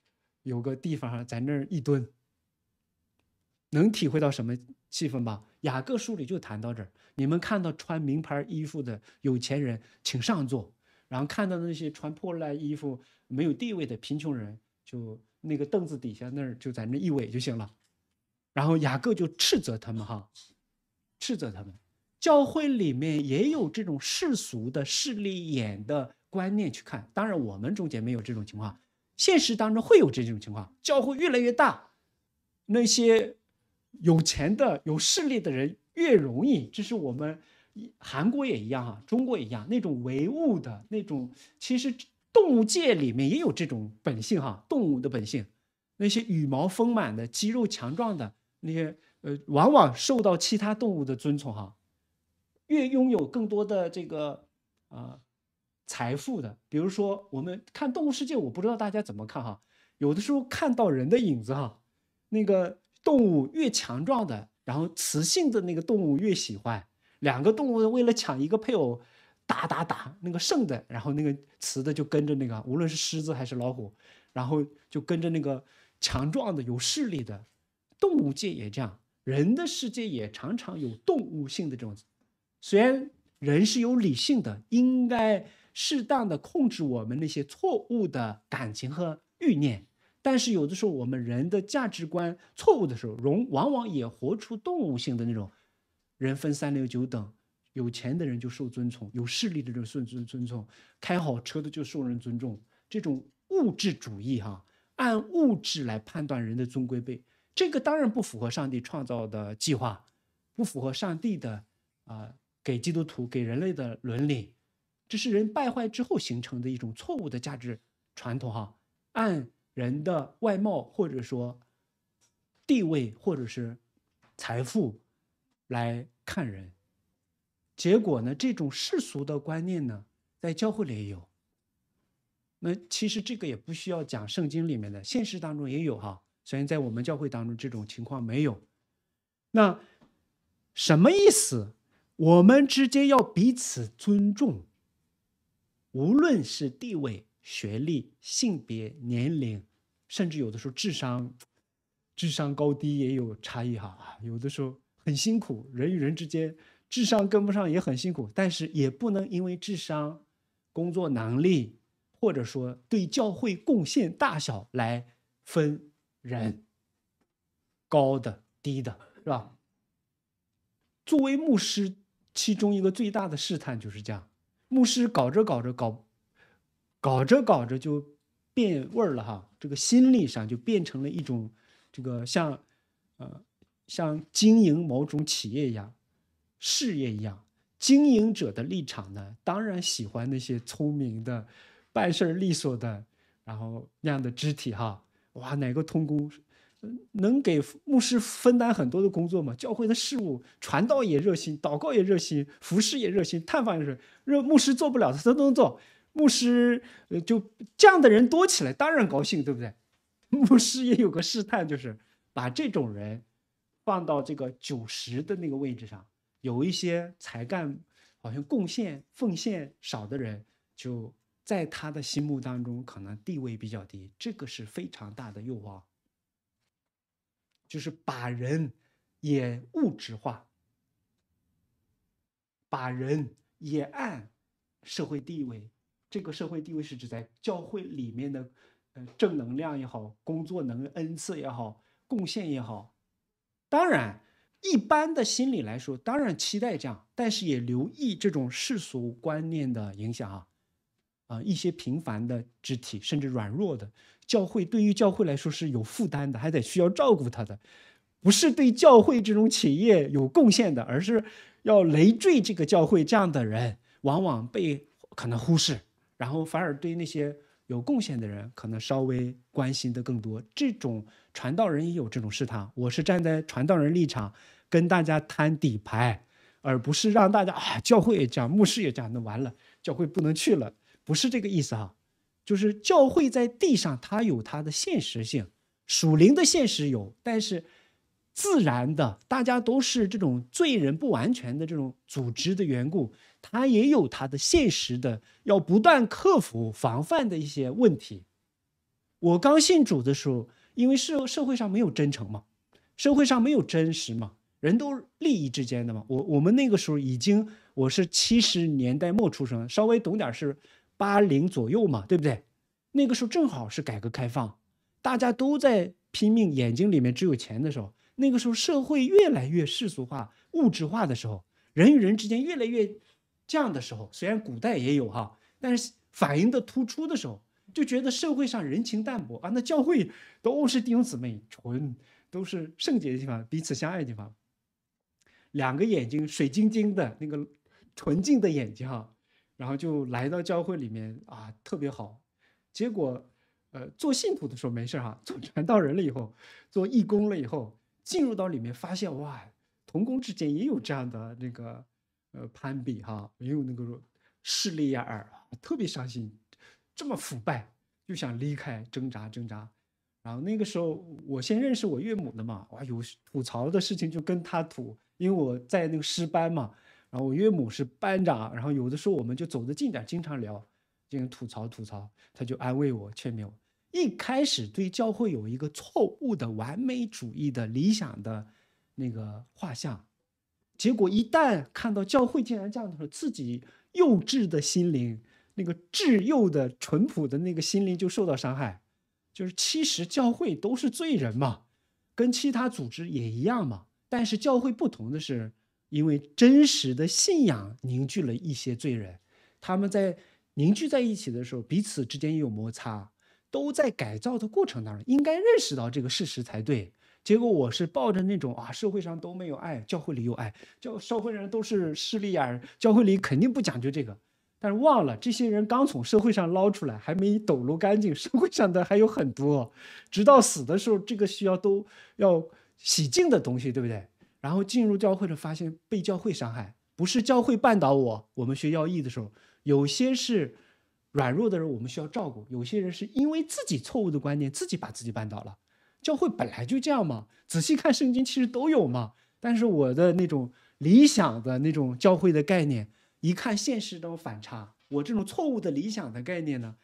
有个地方，在那儿一蹲，能体会到什么气氛吧？雅各书里就谈到这儿。你们看到穿名牌衣服的有钱人，请上座；然后看到那些穿破烂衣服、没有地位的贫穷人，就那个凳子底下那儿，就在那一委就行了。然后雅各就斥责他们哈，斥责他们，教会里面也有这种世俗的势利眼的观念去看。当然我们中间没有这种情况，现实当中会有这种情况。教会越来越大，那些有钱的、有势力的人越容易。这是我们韩国也一样哈，中国也一样那种唯物的那种。其实动物界里面也有这种本性哈，动物的本性，那些羽毛丰满的、肌肉强壮的。那些呃，往往受到其他动物的尊崇哈，越拥有更多的这个啊财富的，比如说我们看动物世界，我不知道大家怎么看哈，有的时候看到人的影子哈，那个动物越强壮的，然后雌性的那个动物越喜欢，两个动物为了抢一个配偶，打打打，那个剩的，然后那个雌的就跟着那个，无论是狮子还是老虎，然后就跟着那个强壮的、有势力的。动物界也这样，人的世界也常常有动物性的这种。虽然人是有理性的，应该适当的控制我们那些错误的感情和欲念，但是有的时候我们人的价值观错误的时候，人往往也活出动物性的那种。人分三六九等，有钱的人就受尊崇，有势力的人受尊尊崇，开好车的就受人尊重，这种物质主义哈，按物质来判断人的尊贵被。这个当然不符合上帝创造的计划，不符合上帝的啊，给基督徒、给人类的伦理，这是人败坏之后形成的一种错误的价值传统。哈，按人的外貌或者说地位或者是财富来看人，结果呢，这种世俗的观念呢，在教会里也有。那其实这个也不需要讲圣经里面的，现实当中也有哈。所以在我们教会当中，这种情况没有。那什么意思？我们之间要彼此尊重。无论是地位、学历、性别、年龄，甚至有的时候智商，智商高低也有差异哈。有的时候很辛苦，人与人之间智商跟不上也很辛苦，但是也不能因为智商、工作能力，或者说对教会贡献大小来分。人高的低的是吧？作为牧师，其中一个最大的试探就是这样：牧师搞着搞着搞，搞着搞着就变味儿了哈。这个心理上就变成了一种这个像，呃，像经营某种企业一样，事业一样，经营者的立场呢，当然喜欢那些聪明的、办事利索的，然后那样的肢体哈。哇，哪个通工能给牧师分担很多的工作嘛？教会的事务、传道也热心，祷告也热心，服侍也热心，探访也是热。牧师做不了的，他都能做。牧师呃，就这样的人多起来，当然高兴，对不对？(laughs) 牧师也有个试探，就是把这种人放到这个九十的那个位置上，有一些才干，好像贡献奉献少的人就。在他的心目当中，可能地位比较低，这个是非常大的诱惑，就是把人也物质化，把人也按社会地位，这个社会地位是指在教会里面的，呃，正能量也好，工作能恩赐也好，贡献也好。当然，一般的心理来说，当然期待这样，但是也留意这种世俗观念的影响啊。啊，一些平凡的肢体，甚至软弱的教会，对于教会来说是有负担的，还得需要照顾他的，不是对教会这种企业有贡献的，而是要累赘这个教会。这样的人往往被可能忽视，然后反而对那些有贡献的人可能稍微关心的更多。这种传道人也有这种试探。我是站在传道人立场跟大家摊底牌，而不是让大家啊，教会也这样，牧师也这样，那完了，教会不能去了。不是这个意思哈，就是教会在地上，它有它的现实性，属灵的现实有，但是自然的，大家都是这种罪人不完全的这种组织的缘故，它也有它的现实的，要不断克服防范的一些问题。我刚信主的时候，因为社社会上没有真诚嘛，社会上没有真实嘛，人都利益之间的嘛。我我们那个时候已经，我是七十年代末出生，稍微懂点事。八零左右嘛，对不对？那个时候正好是改革开放，大家都在拼命，眼睛里面只有钱的时候。那个时候社会越来越世俗化、物质化的时候，人与人之间越来越这样的时候。虽然古代也有哈，但是反映的突出的时候，就觉得社会上人情淡薄啊。那教会都是弟兄姊妹，纯都是圣洁的地方，彼此相爱的地方，两个眼睛水晶晶的那个纯净的眼睛哈。然后就来到教会里面啊，特别好。结果，呃，做信徒的时候没事哈，做传道人了以后，做义工了以后，进入到里面发现，哇，同工之间也有这样的那个，呃，攀比哈，也有那个势利眼，特别伤心。这么腐败，就想离开，挣扎挣扎。然后那个时候，我先认识我岳母的嘛，哇，有吐槽的事情就跟他吐，因为我在那个师班嘛。然后我岳母是班长，然后有的时候我们就走得近点，经常聊，经常吐槽吐槽，他就安慰我、劝勉我。一开始对教会有一个错误的完美主义的理想的那个画像，结果一旦看到教会竟然这样的时候，自己幼稚的心灵，那个稚幼的淳朴的那个心灵就受到伤害。就是其实教会都是罪人嘛，跟其他组织也一样嘛，但是教会不同的是。因为真实的信仰凝聚了一些罪人，他们在凝聚在一起的时候，彼此之间也有摩擦，都在改造的过程当中，应该认识到这个事实才对。结果我是抱着那种啊，社会上都没有爱，教会里有爱，教社会人都是势利眼，教会里肯定不讲究这个。但是忘了，这些人刚从社会上捞出来，还没抖落干净，社会上的还有很多。直到死的时候，这个需要都要洗净的东西，对不对？然后进入教会了，发现被教会伤害，不是教会绊倒我。我们学教义的时候，有些是软弱的人，我们需要照顾；有些人是因为自己错误的观念，自己把自己绊倒了。教会本来就这样嘛，仔细看圣经，其实都有嘛。但是我的那种理想的那种教会的概念，一看现实那种反差，我这种错误的理想的概念呢，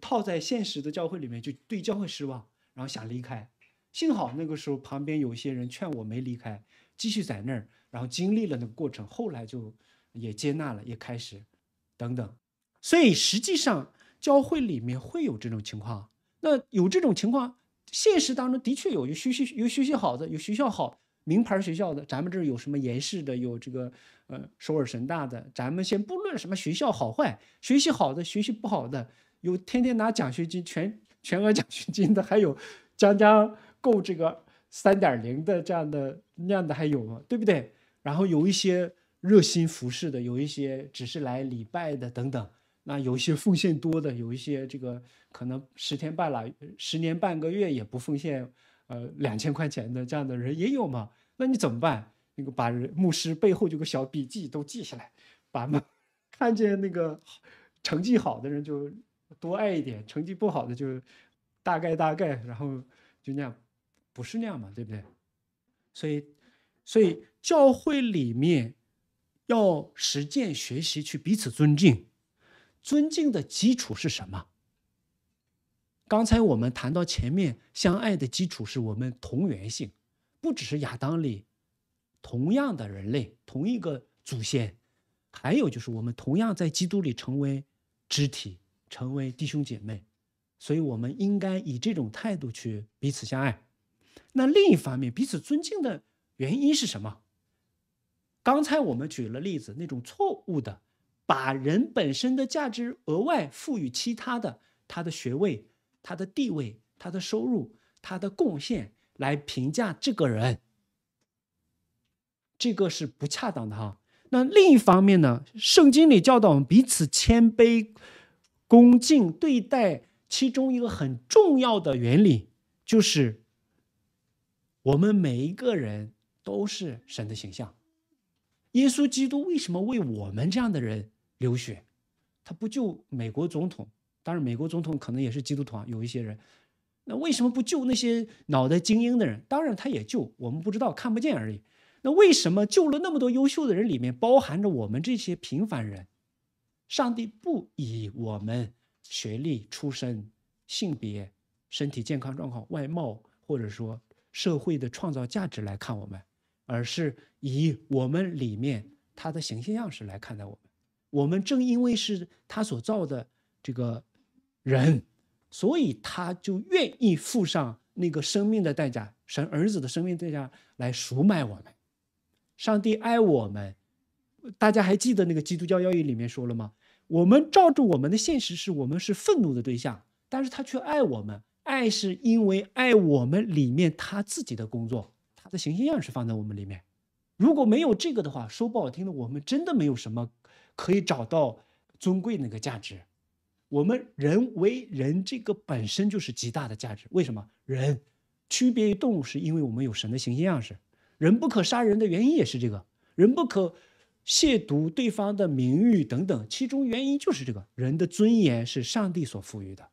套在现实的教会里面，就对教会失望，然后想离开。幸好那个时候旁边有些人劝我，没离开。继续在那儿，然后经历了那个过程，后来就也接纳了，也开始等等，所以实际上教会里面会有这种情况。那有这种情况，现实当中的确有，有学习有学习好的，有学校好名牌学校的。咱们这儿有什么延世的，有这个呃首尔神大的。咱们先不论什么学校好坏，学习好的，学习不好的，有天天拿奖学金全全额奖学金的，还有将将够这个三点零的这样的。那样的还有吗？对不对？然后有一些热心服侍的，有一些只是来礼拜的等等。那有一些奉献多的，有一些这个可能十天半拉、十年半个月也不奉献，呃，两千块钱的这样的人也有嘛。那你怎么办？那个把牧师背后这个小笔记都记下来，把嘛，看见那个成绩好的人就多爱一点，成绩不好的就大概大概，然后就那样，不是那样嘛，对不对？所以，所以教会里面要实践学习去彼此尊敬，尊敬的基础是什么？刚才我们谈到前面相爱的基础是我们同源性，不只是亚当里同样的人类同一个祖先，还有就是我们同样在基督里成为肢体，成为弟兄姐妹，所以我们应该以这种态度去彼此相爱。那另一方面，彼此尊敬的原因是什么？刚才我们举了例子，那种错误的，把人本身的价值额外赋予其他的，他的学位、他的地位、他的收入、他的贡献来评价这个人，这个是不恰当的哈。那另一方面呢，圣经里教导我们彼此谦卑、恭敬对待，其中一个很重要的原理就是。我们每一个人都是神的形象。耶稣基督为什么为我们这样的人流血？他不救美国总统，当然美国总统可能也是基督徒啊，有一些人。那为什么不救那些脑袋精英的人？当然他也救，我们不知道，看不见而已。那为什么救了那么多优秀的人，里面包含着我们这些平凡人？上帝不以我们学历、出身、性别、身体健康状况、外貌，或者说。社会的创造价值来看我们，而是以我们里面他的形象样式来看待我们。我们正因为是他所造的这个人，所以他就愿意付上那个生命的代价，神儿子的生命代价来赎买我们。上帝爱我们，大家还记得那个基督教要义里面说了吗？我们照着我们的现实是，我们是愤怒的对象，但是他却爱我们。爱是因为爱我们里面他自己的工作，他的行星样式放在我们里面。如果没有这个的话，说不好听的，我们真的没有什么可以找到尊贵那个价值。我们人为人这个本身就是极大的价值。为什么人区别于动物，是因为我们有神的行星样式。人不可杀人的原因也是这个，人不可亵渎对方的名誉等等，其中原因就是这个人的尊严是上帝所赋予的。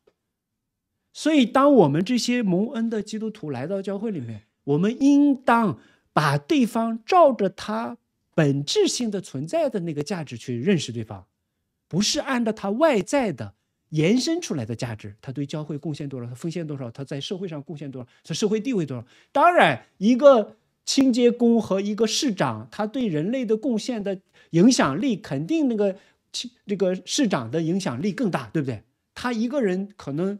所以，当我们这些蒙恩的基督徒来到教会里面，我们应当把对方照着他本质性的存在的那个价值去认识对方，不是按照他外在的延伸出来的价值。他对教会贡献多少，他奉献多少，他在社会上贡献多少，他社会地位多少。当然，一个清洁工和一个市长，他对人类的贡献的影响力，肯定那个清这个市长的影响力更大，对不对？他一个人可能。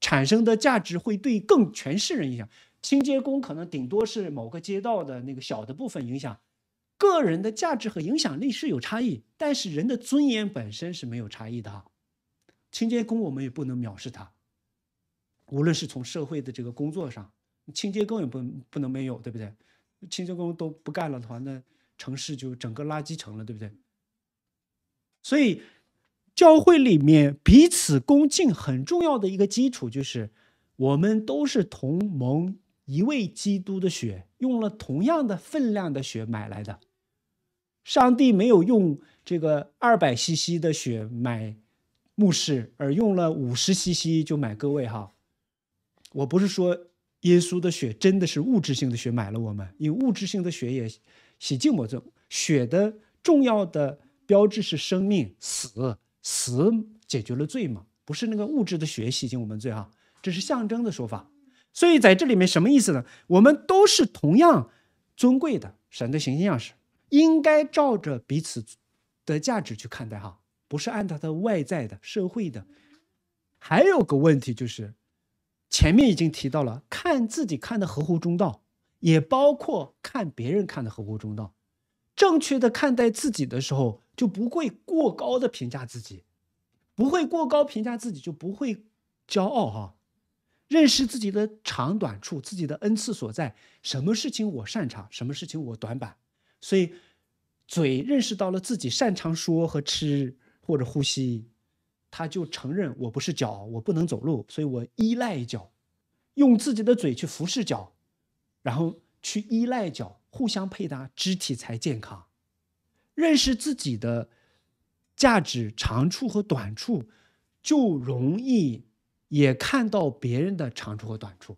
产生的价值会对更全市人影响，清洁工可能顶多是某个街道的那个小的部分影响，个人的价值和影响力是有差异，但是人的尊严本身是没有差异的。清洁工我们也不能藐视他，无论是从社会的这个工作上，清洁工也不不能没有，对不对？清洁工都不干了的话，那城市就整个垃圾城了，对不对？所以。教会里面彼此恭敬很重要的一个基础，就是我们都是同盟，一位基督的血用了同样的分量的血买来的。上帝没有用这个二百 CC 的血买牧师，而用了五十 CC 就买各位哈。我不是说耶稣的血真的是物质性的血买了我们，因为物质性的血也洗净我这，血的重要的标志是生命死。死解决了罪嘛？不是那个物质的血洗净我们罪哈，这是象征的说法。所以在这里面什么意思呢？我们都是同样尊贵的神的形象式，应该照着彼此的价值去看待哈，不是按他的外在的社会的。还有个问题就是，前面已经提到了，看自己看的合乎中道，也包括看别人看的合乎中道。正确的看待自己的时候。就不会过高的评价自己，不会过高评价自己，就不会骄傲哈。认识自己的长短处，自己的恩赐所在，什么事情我擅长，什么事情我短板。所以，嘴认识到了自己擅长说和吃或者呼吸，他就承认我不是脚，我不能走路，所以我依赖脚，用自己的嘴去服侍脚，然后去依赖脚，互相配搭，肢体才健康。认识自己的价值、长处和短处，就容易也看到别人的长处和短处，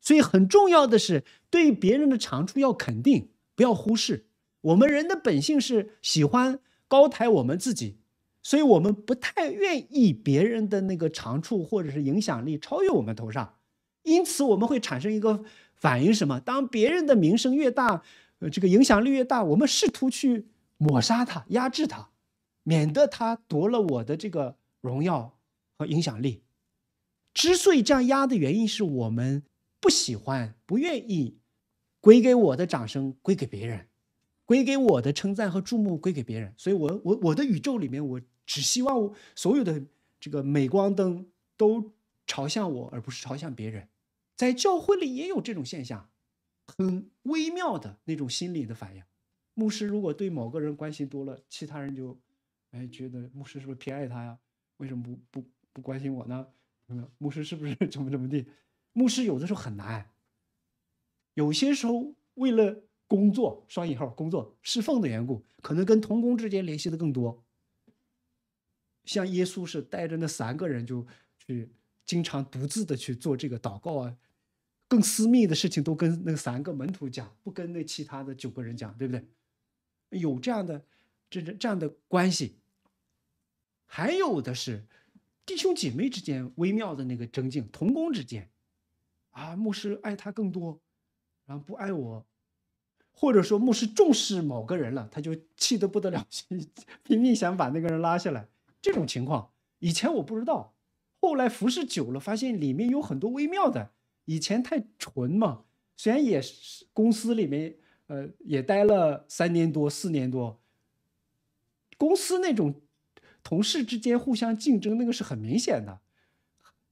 所以很重要的是对别人的长处要肯定，不要忽视。我们人的本性是喜欢高抬我们自己，所以我们不太愿意别人的那个长处或者是影响力超越我们头上，因此我们会产生一个反应：什么？当别人的名声越大，呃，这个影响力越大，我们试图去。抹杀他，压制他，免得他夺了我的这个荣耀和影响力。之所以这样压的原因，是我们不喜欢、不愿意归给我的掌声归给别人，归给我的称赞和注目归给别人。所以，我、我、我的宇宙里面，我只希望所有的这个镁光灯都朝向我，而不是朝向别人。在教会里也有这种现象，很微妙的那种心理的反应。牧师如果对某个人关心多了，其他人就，哎，觉得牧师是不是偏爱他呀？为什么不不不关心我呢？牧师是不是 (laughs) 怎么怎么地？牧师有的时候很难，有些时候为了工作（双引号工作侍奉的缘故），可能跟同工之间联系的更多。像耶稣是带着那三个人就去，经常独自的去做这个祷告啊，更私密的事情都跟那三个门徒讲，不跟那其他的九个人讲，对不对？有这样的，这这这样的关系，还有的是弟兄姐妹之间微妙的那个争竞，同工之间啊，牧师爱他更多，然后不爱我，或者说牧师重视某个人了，他就气得不得了，(laughs) 拼命想把那个人拉下来。这种情况以前我不知道，后来服侍久了，发现里面有很多微妙的，以前太纯嘛，虽然也是公司里面。呃，也待了三年多、四年多。公司那种同事之间互相竞争，那个是很明显的，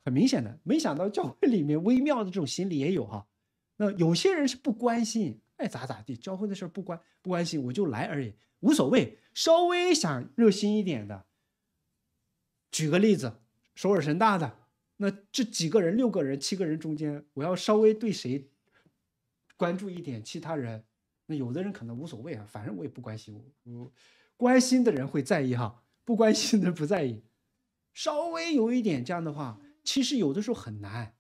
很明显的。没想到教会里面微妙的这种心理也有哈。那有些人是不关心，爱咋咋地，教会的事不关不关心，我就来而已，无所谓。稍微想热心一点的，举个例子，首尔神大的那这几个人，六个人、七个人中间，我要稍微对谁关注一点，其他人。那有的人可能无所谓啊，反正我也不关心。我我关心的人会在意哈，不关心的人不在意。稍微有一点这样的话，其实有的时候很难。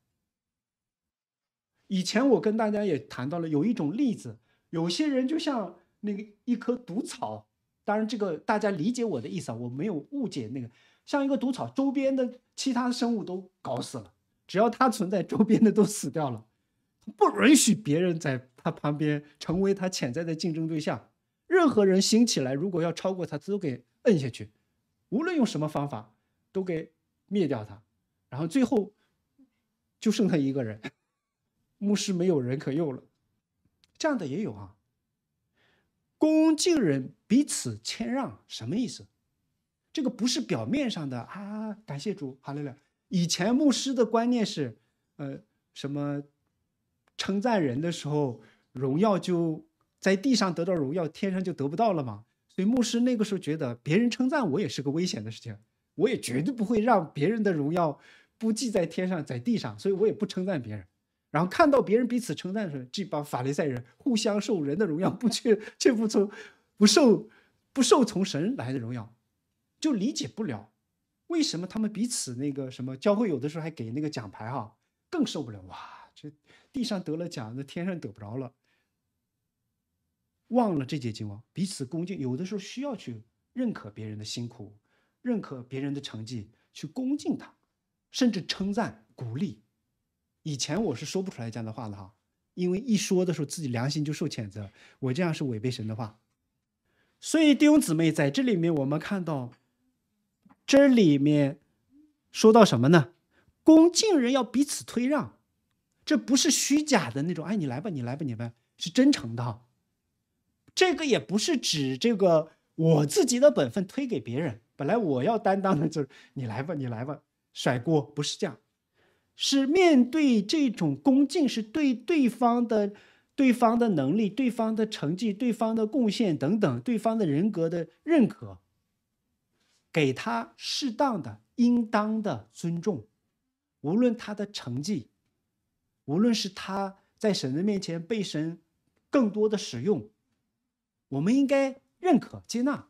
以前我跟大家也谈到了，有一种例子，有些人就像那个一棵毒草，当然这个大家理解我的意思啊，我没有误解那个。像一个毒草，周边的其他生物都搞死了，只要它存在，周边的都死掉了。不允许别人在他旁边成为他潜在的竞争对象。任何人兴起来，如果要超过他，都给摁下去，无论用什么方法，都给灭掉他。然后最后就剩他一个人，牧师没有人可用了。这样的也有啊。恭敬人彼此谦让，什么意思？这个不是表面上的啊。感谢主，好嘞嘞。以前牧师的观念是，呃，什么？称赞人的时候，荣耀就在地上得到荣耀，天上就得不到了嘛。所以牧师那个时候觉得，别人称赞我也是个危险的事情，我也绝对不会让别人的荣耀不记在天上，在地上，所以我也不称赞别人。然后看到别人彼此称赞的时候，这帮法利赛人互相受人的荣耀，不却 (laughs) 却不从不受不受从神来的荣耀，就理解不了为什么他们彼此那个什么教会有的时候还给那个奖牌哈，更受不了哇这。地上得了奖，那天上得不着了。忘了这届金王，彼此恭敬。有的时候需要去认可别人的辛苦，认可别人的成绩，去恭敬他，甚至称赞、鼓励。以前我是说不出来这样的话的哈，因为一说的时候，自己良心就受谴责。我这样是违背神的话。所以弟兄姊妹，在这里面，我们看到这里面说到什么呢？恭敬人要彼此推让。这不是虚假的那种，哎，你来吧，你来吧，你来，是真诚的，这个也不是指这个我自己的本分推给别人，本来我要担当的，就是你来吧，你来吧，甩锅不是这样，是面对这种恭敬，是对对方的、对方的能力、对方的成绩、对方的贡献等等、对方的人格的认可，给他适当的、应当的尊重，无论他的成绩。无论是他在神的面前被神更多的使用，我们应该认可接纳。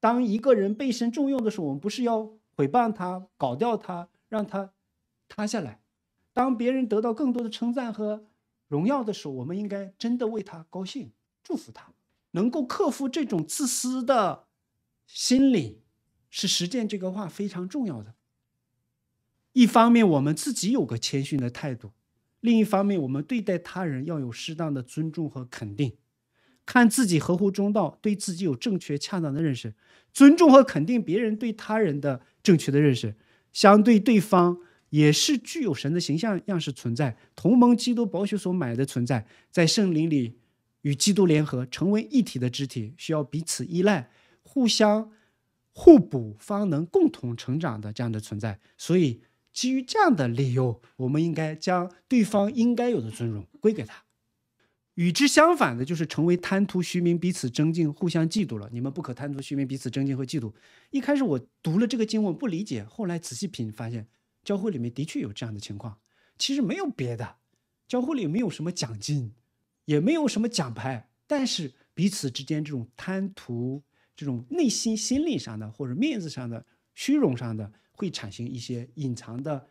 当一个人被神重用的时候，我们不是要毁谤他、搞掉他、让他塌下来。当别人得到更多的称赞和荣耀的时候，我们应该真的为他高兴、祝福他。能够克服这种自私的心理，是实践这个话非常重要的。一方面，我们自己有个谦逊的态度。另一方面，我们对待他人要有适当的尊重和肯定，看自己合乎中道，对自己有正确恰当的认识，尊重和肯定别人对他人的正确的认识。相对对方也是具有神的形象样式存在，同盟基督宝血所买的存在，在圣灵里与基督联合，成为一体的肢体，需要彼此依赖，互相互补，方能共同成长的这样的存在。所以。基于这样的理由，我们应该将对方应该有的尊荣归给他。与之相反的，就是成为贪图虚名、彼此争竞、互相嫉妒了。你们不可贪图虚名，彼此争竞和嫉妒。一开始我读了这个经文不理解，后来仔细品，发现教会里面的确有这样的情况。其实没有别的，教会里没有什么奖金，也没有什么奖牌，但是彼此之间这种贪图、这种内心心理上的或者面子上的虚荣上的。会产生一些隐藏的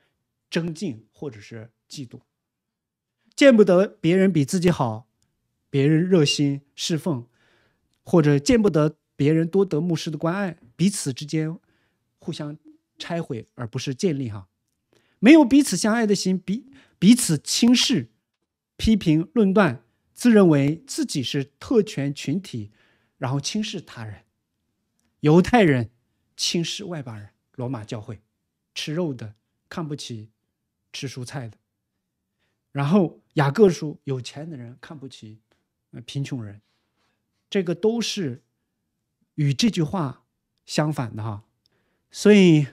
争竞或者是嫉妒，见不得别人比自己好，别人热心侍奉，或者见不得别人多得牧师的关爱，彼此之间互相拆毁，而不是建立哈，没有彼此相爱的心，彼彼此轻视、批评、论断，自认为自己是特权群体，然后轻视他人，犹太人轻视外邦人。罗马教会吃肉的看不起吃蔬菜的，然后雅各书有钱的人看不起呃贫穷人，这个都是与这句话相反的哈。所以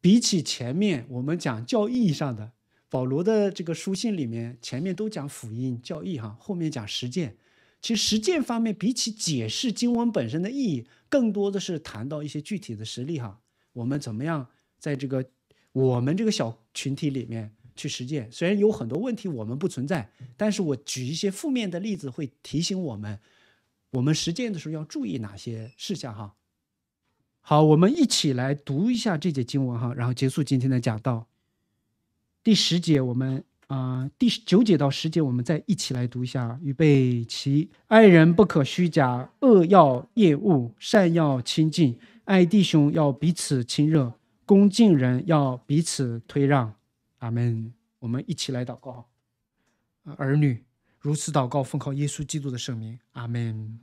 比起前面我们讲教义上的保罗的这个书信里面，前面都讲福音教义哈，后面讲实践。其实实践方面，比起解释经文本身的意义，更多的是谈到一些具体的实例哈。我们怎么样在这个我们这个小群体里面去实践？虽然有很多问题我们不存在，但是我举一些负面的例子会提醒我们，我们实践的时候要注意哪些事项？哈，好，我们一起来读一下这节经文哈，然后结束今天的讲道。第十节，我们啊，第九节到十节，我们再一起来读一下。预备起，爱人不可虚假，恶要业恶，善要亲近。爱弟兄要彼此亲热，恭敬人要彼此推让。阿门。我们一起来祷告。儿女如此祷告，奉靠耶稣基督的圣名。阿门。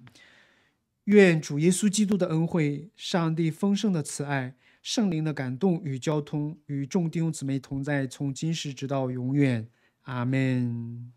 愿主耶稣基督的恩惠、上帝丰盛的慈爱、圣灵的感动与交通，与众弟兄姊妹同在，从今时直到永远。阿门。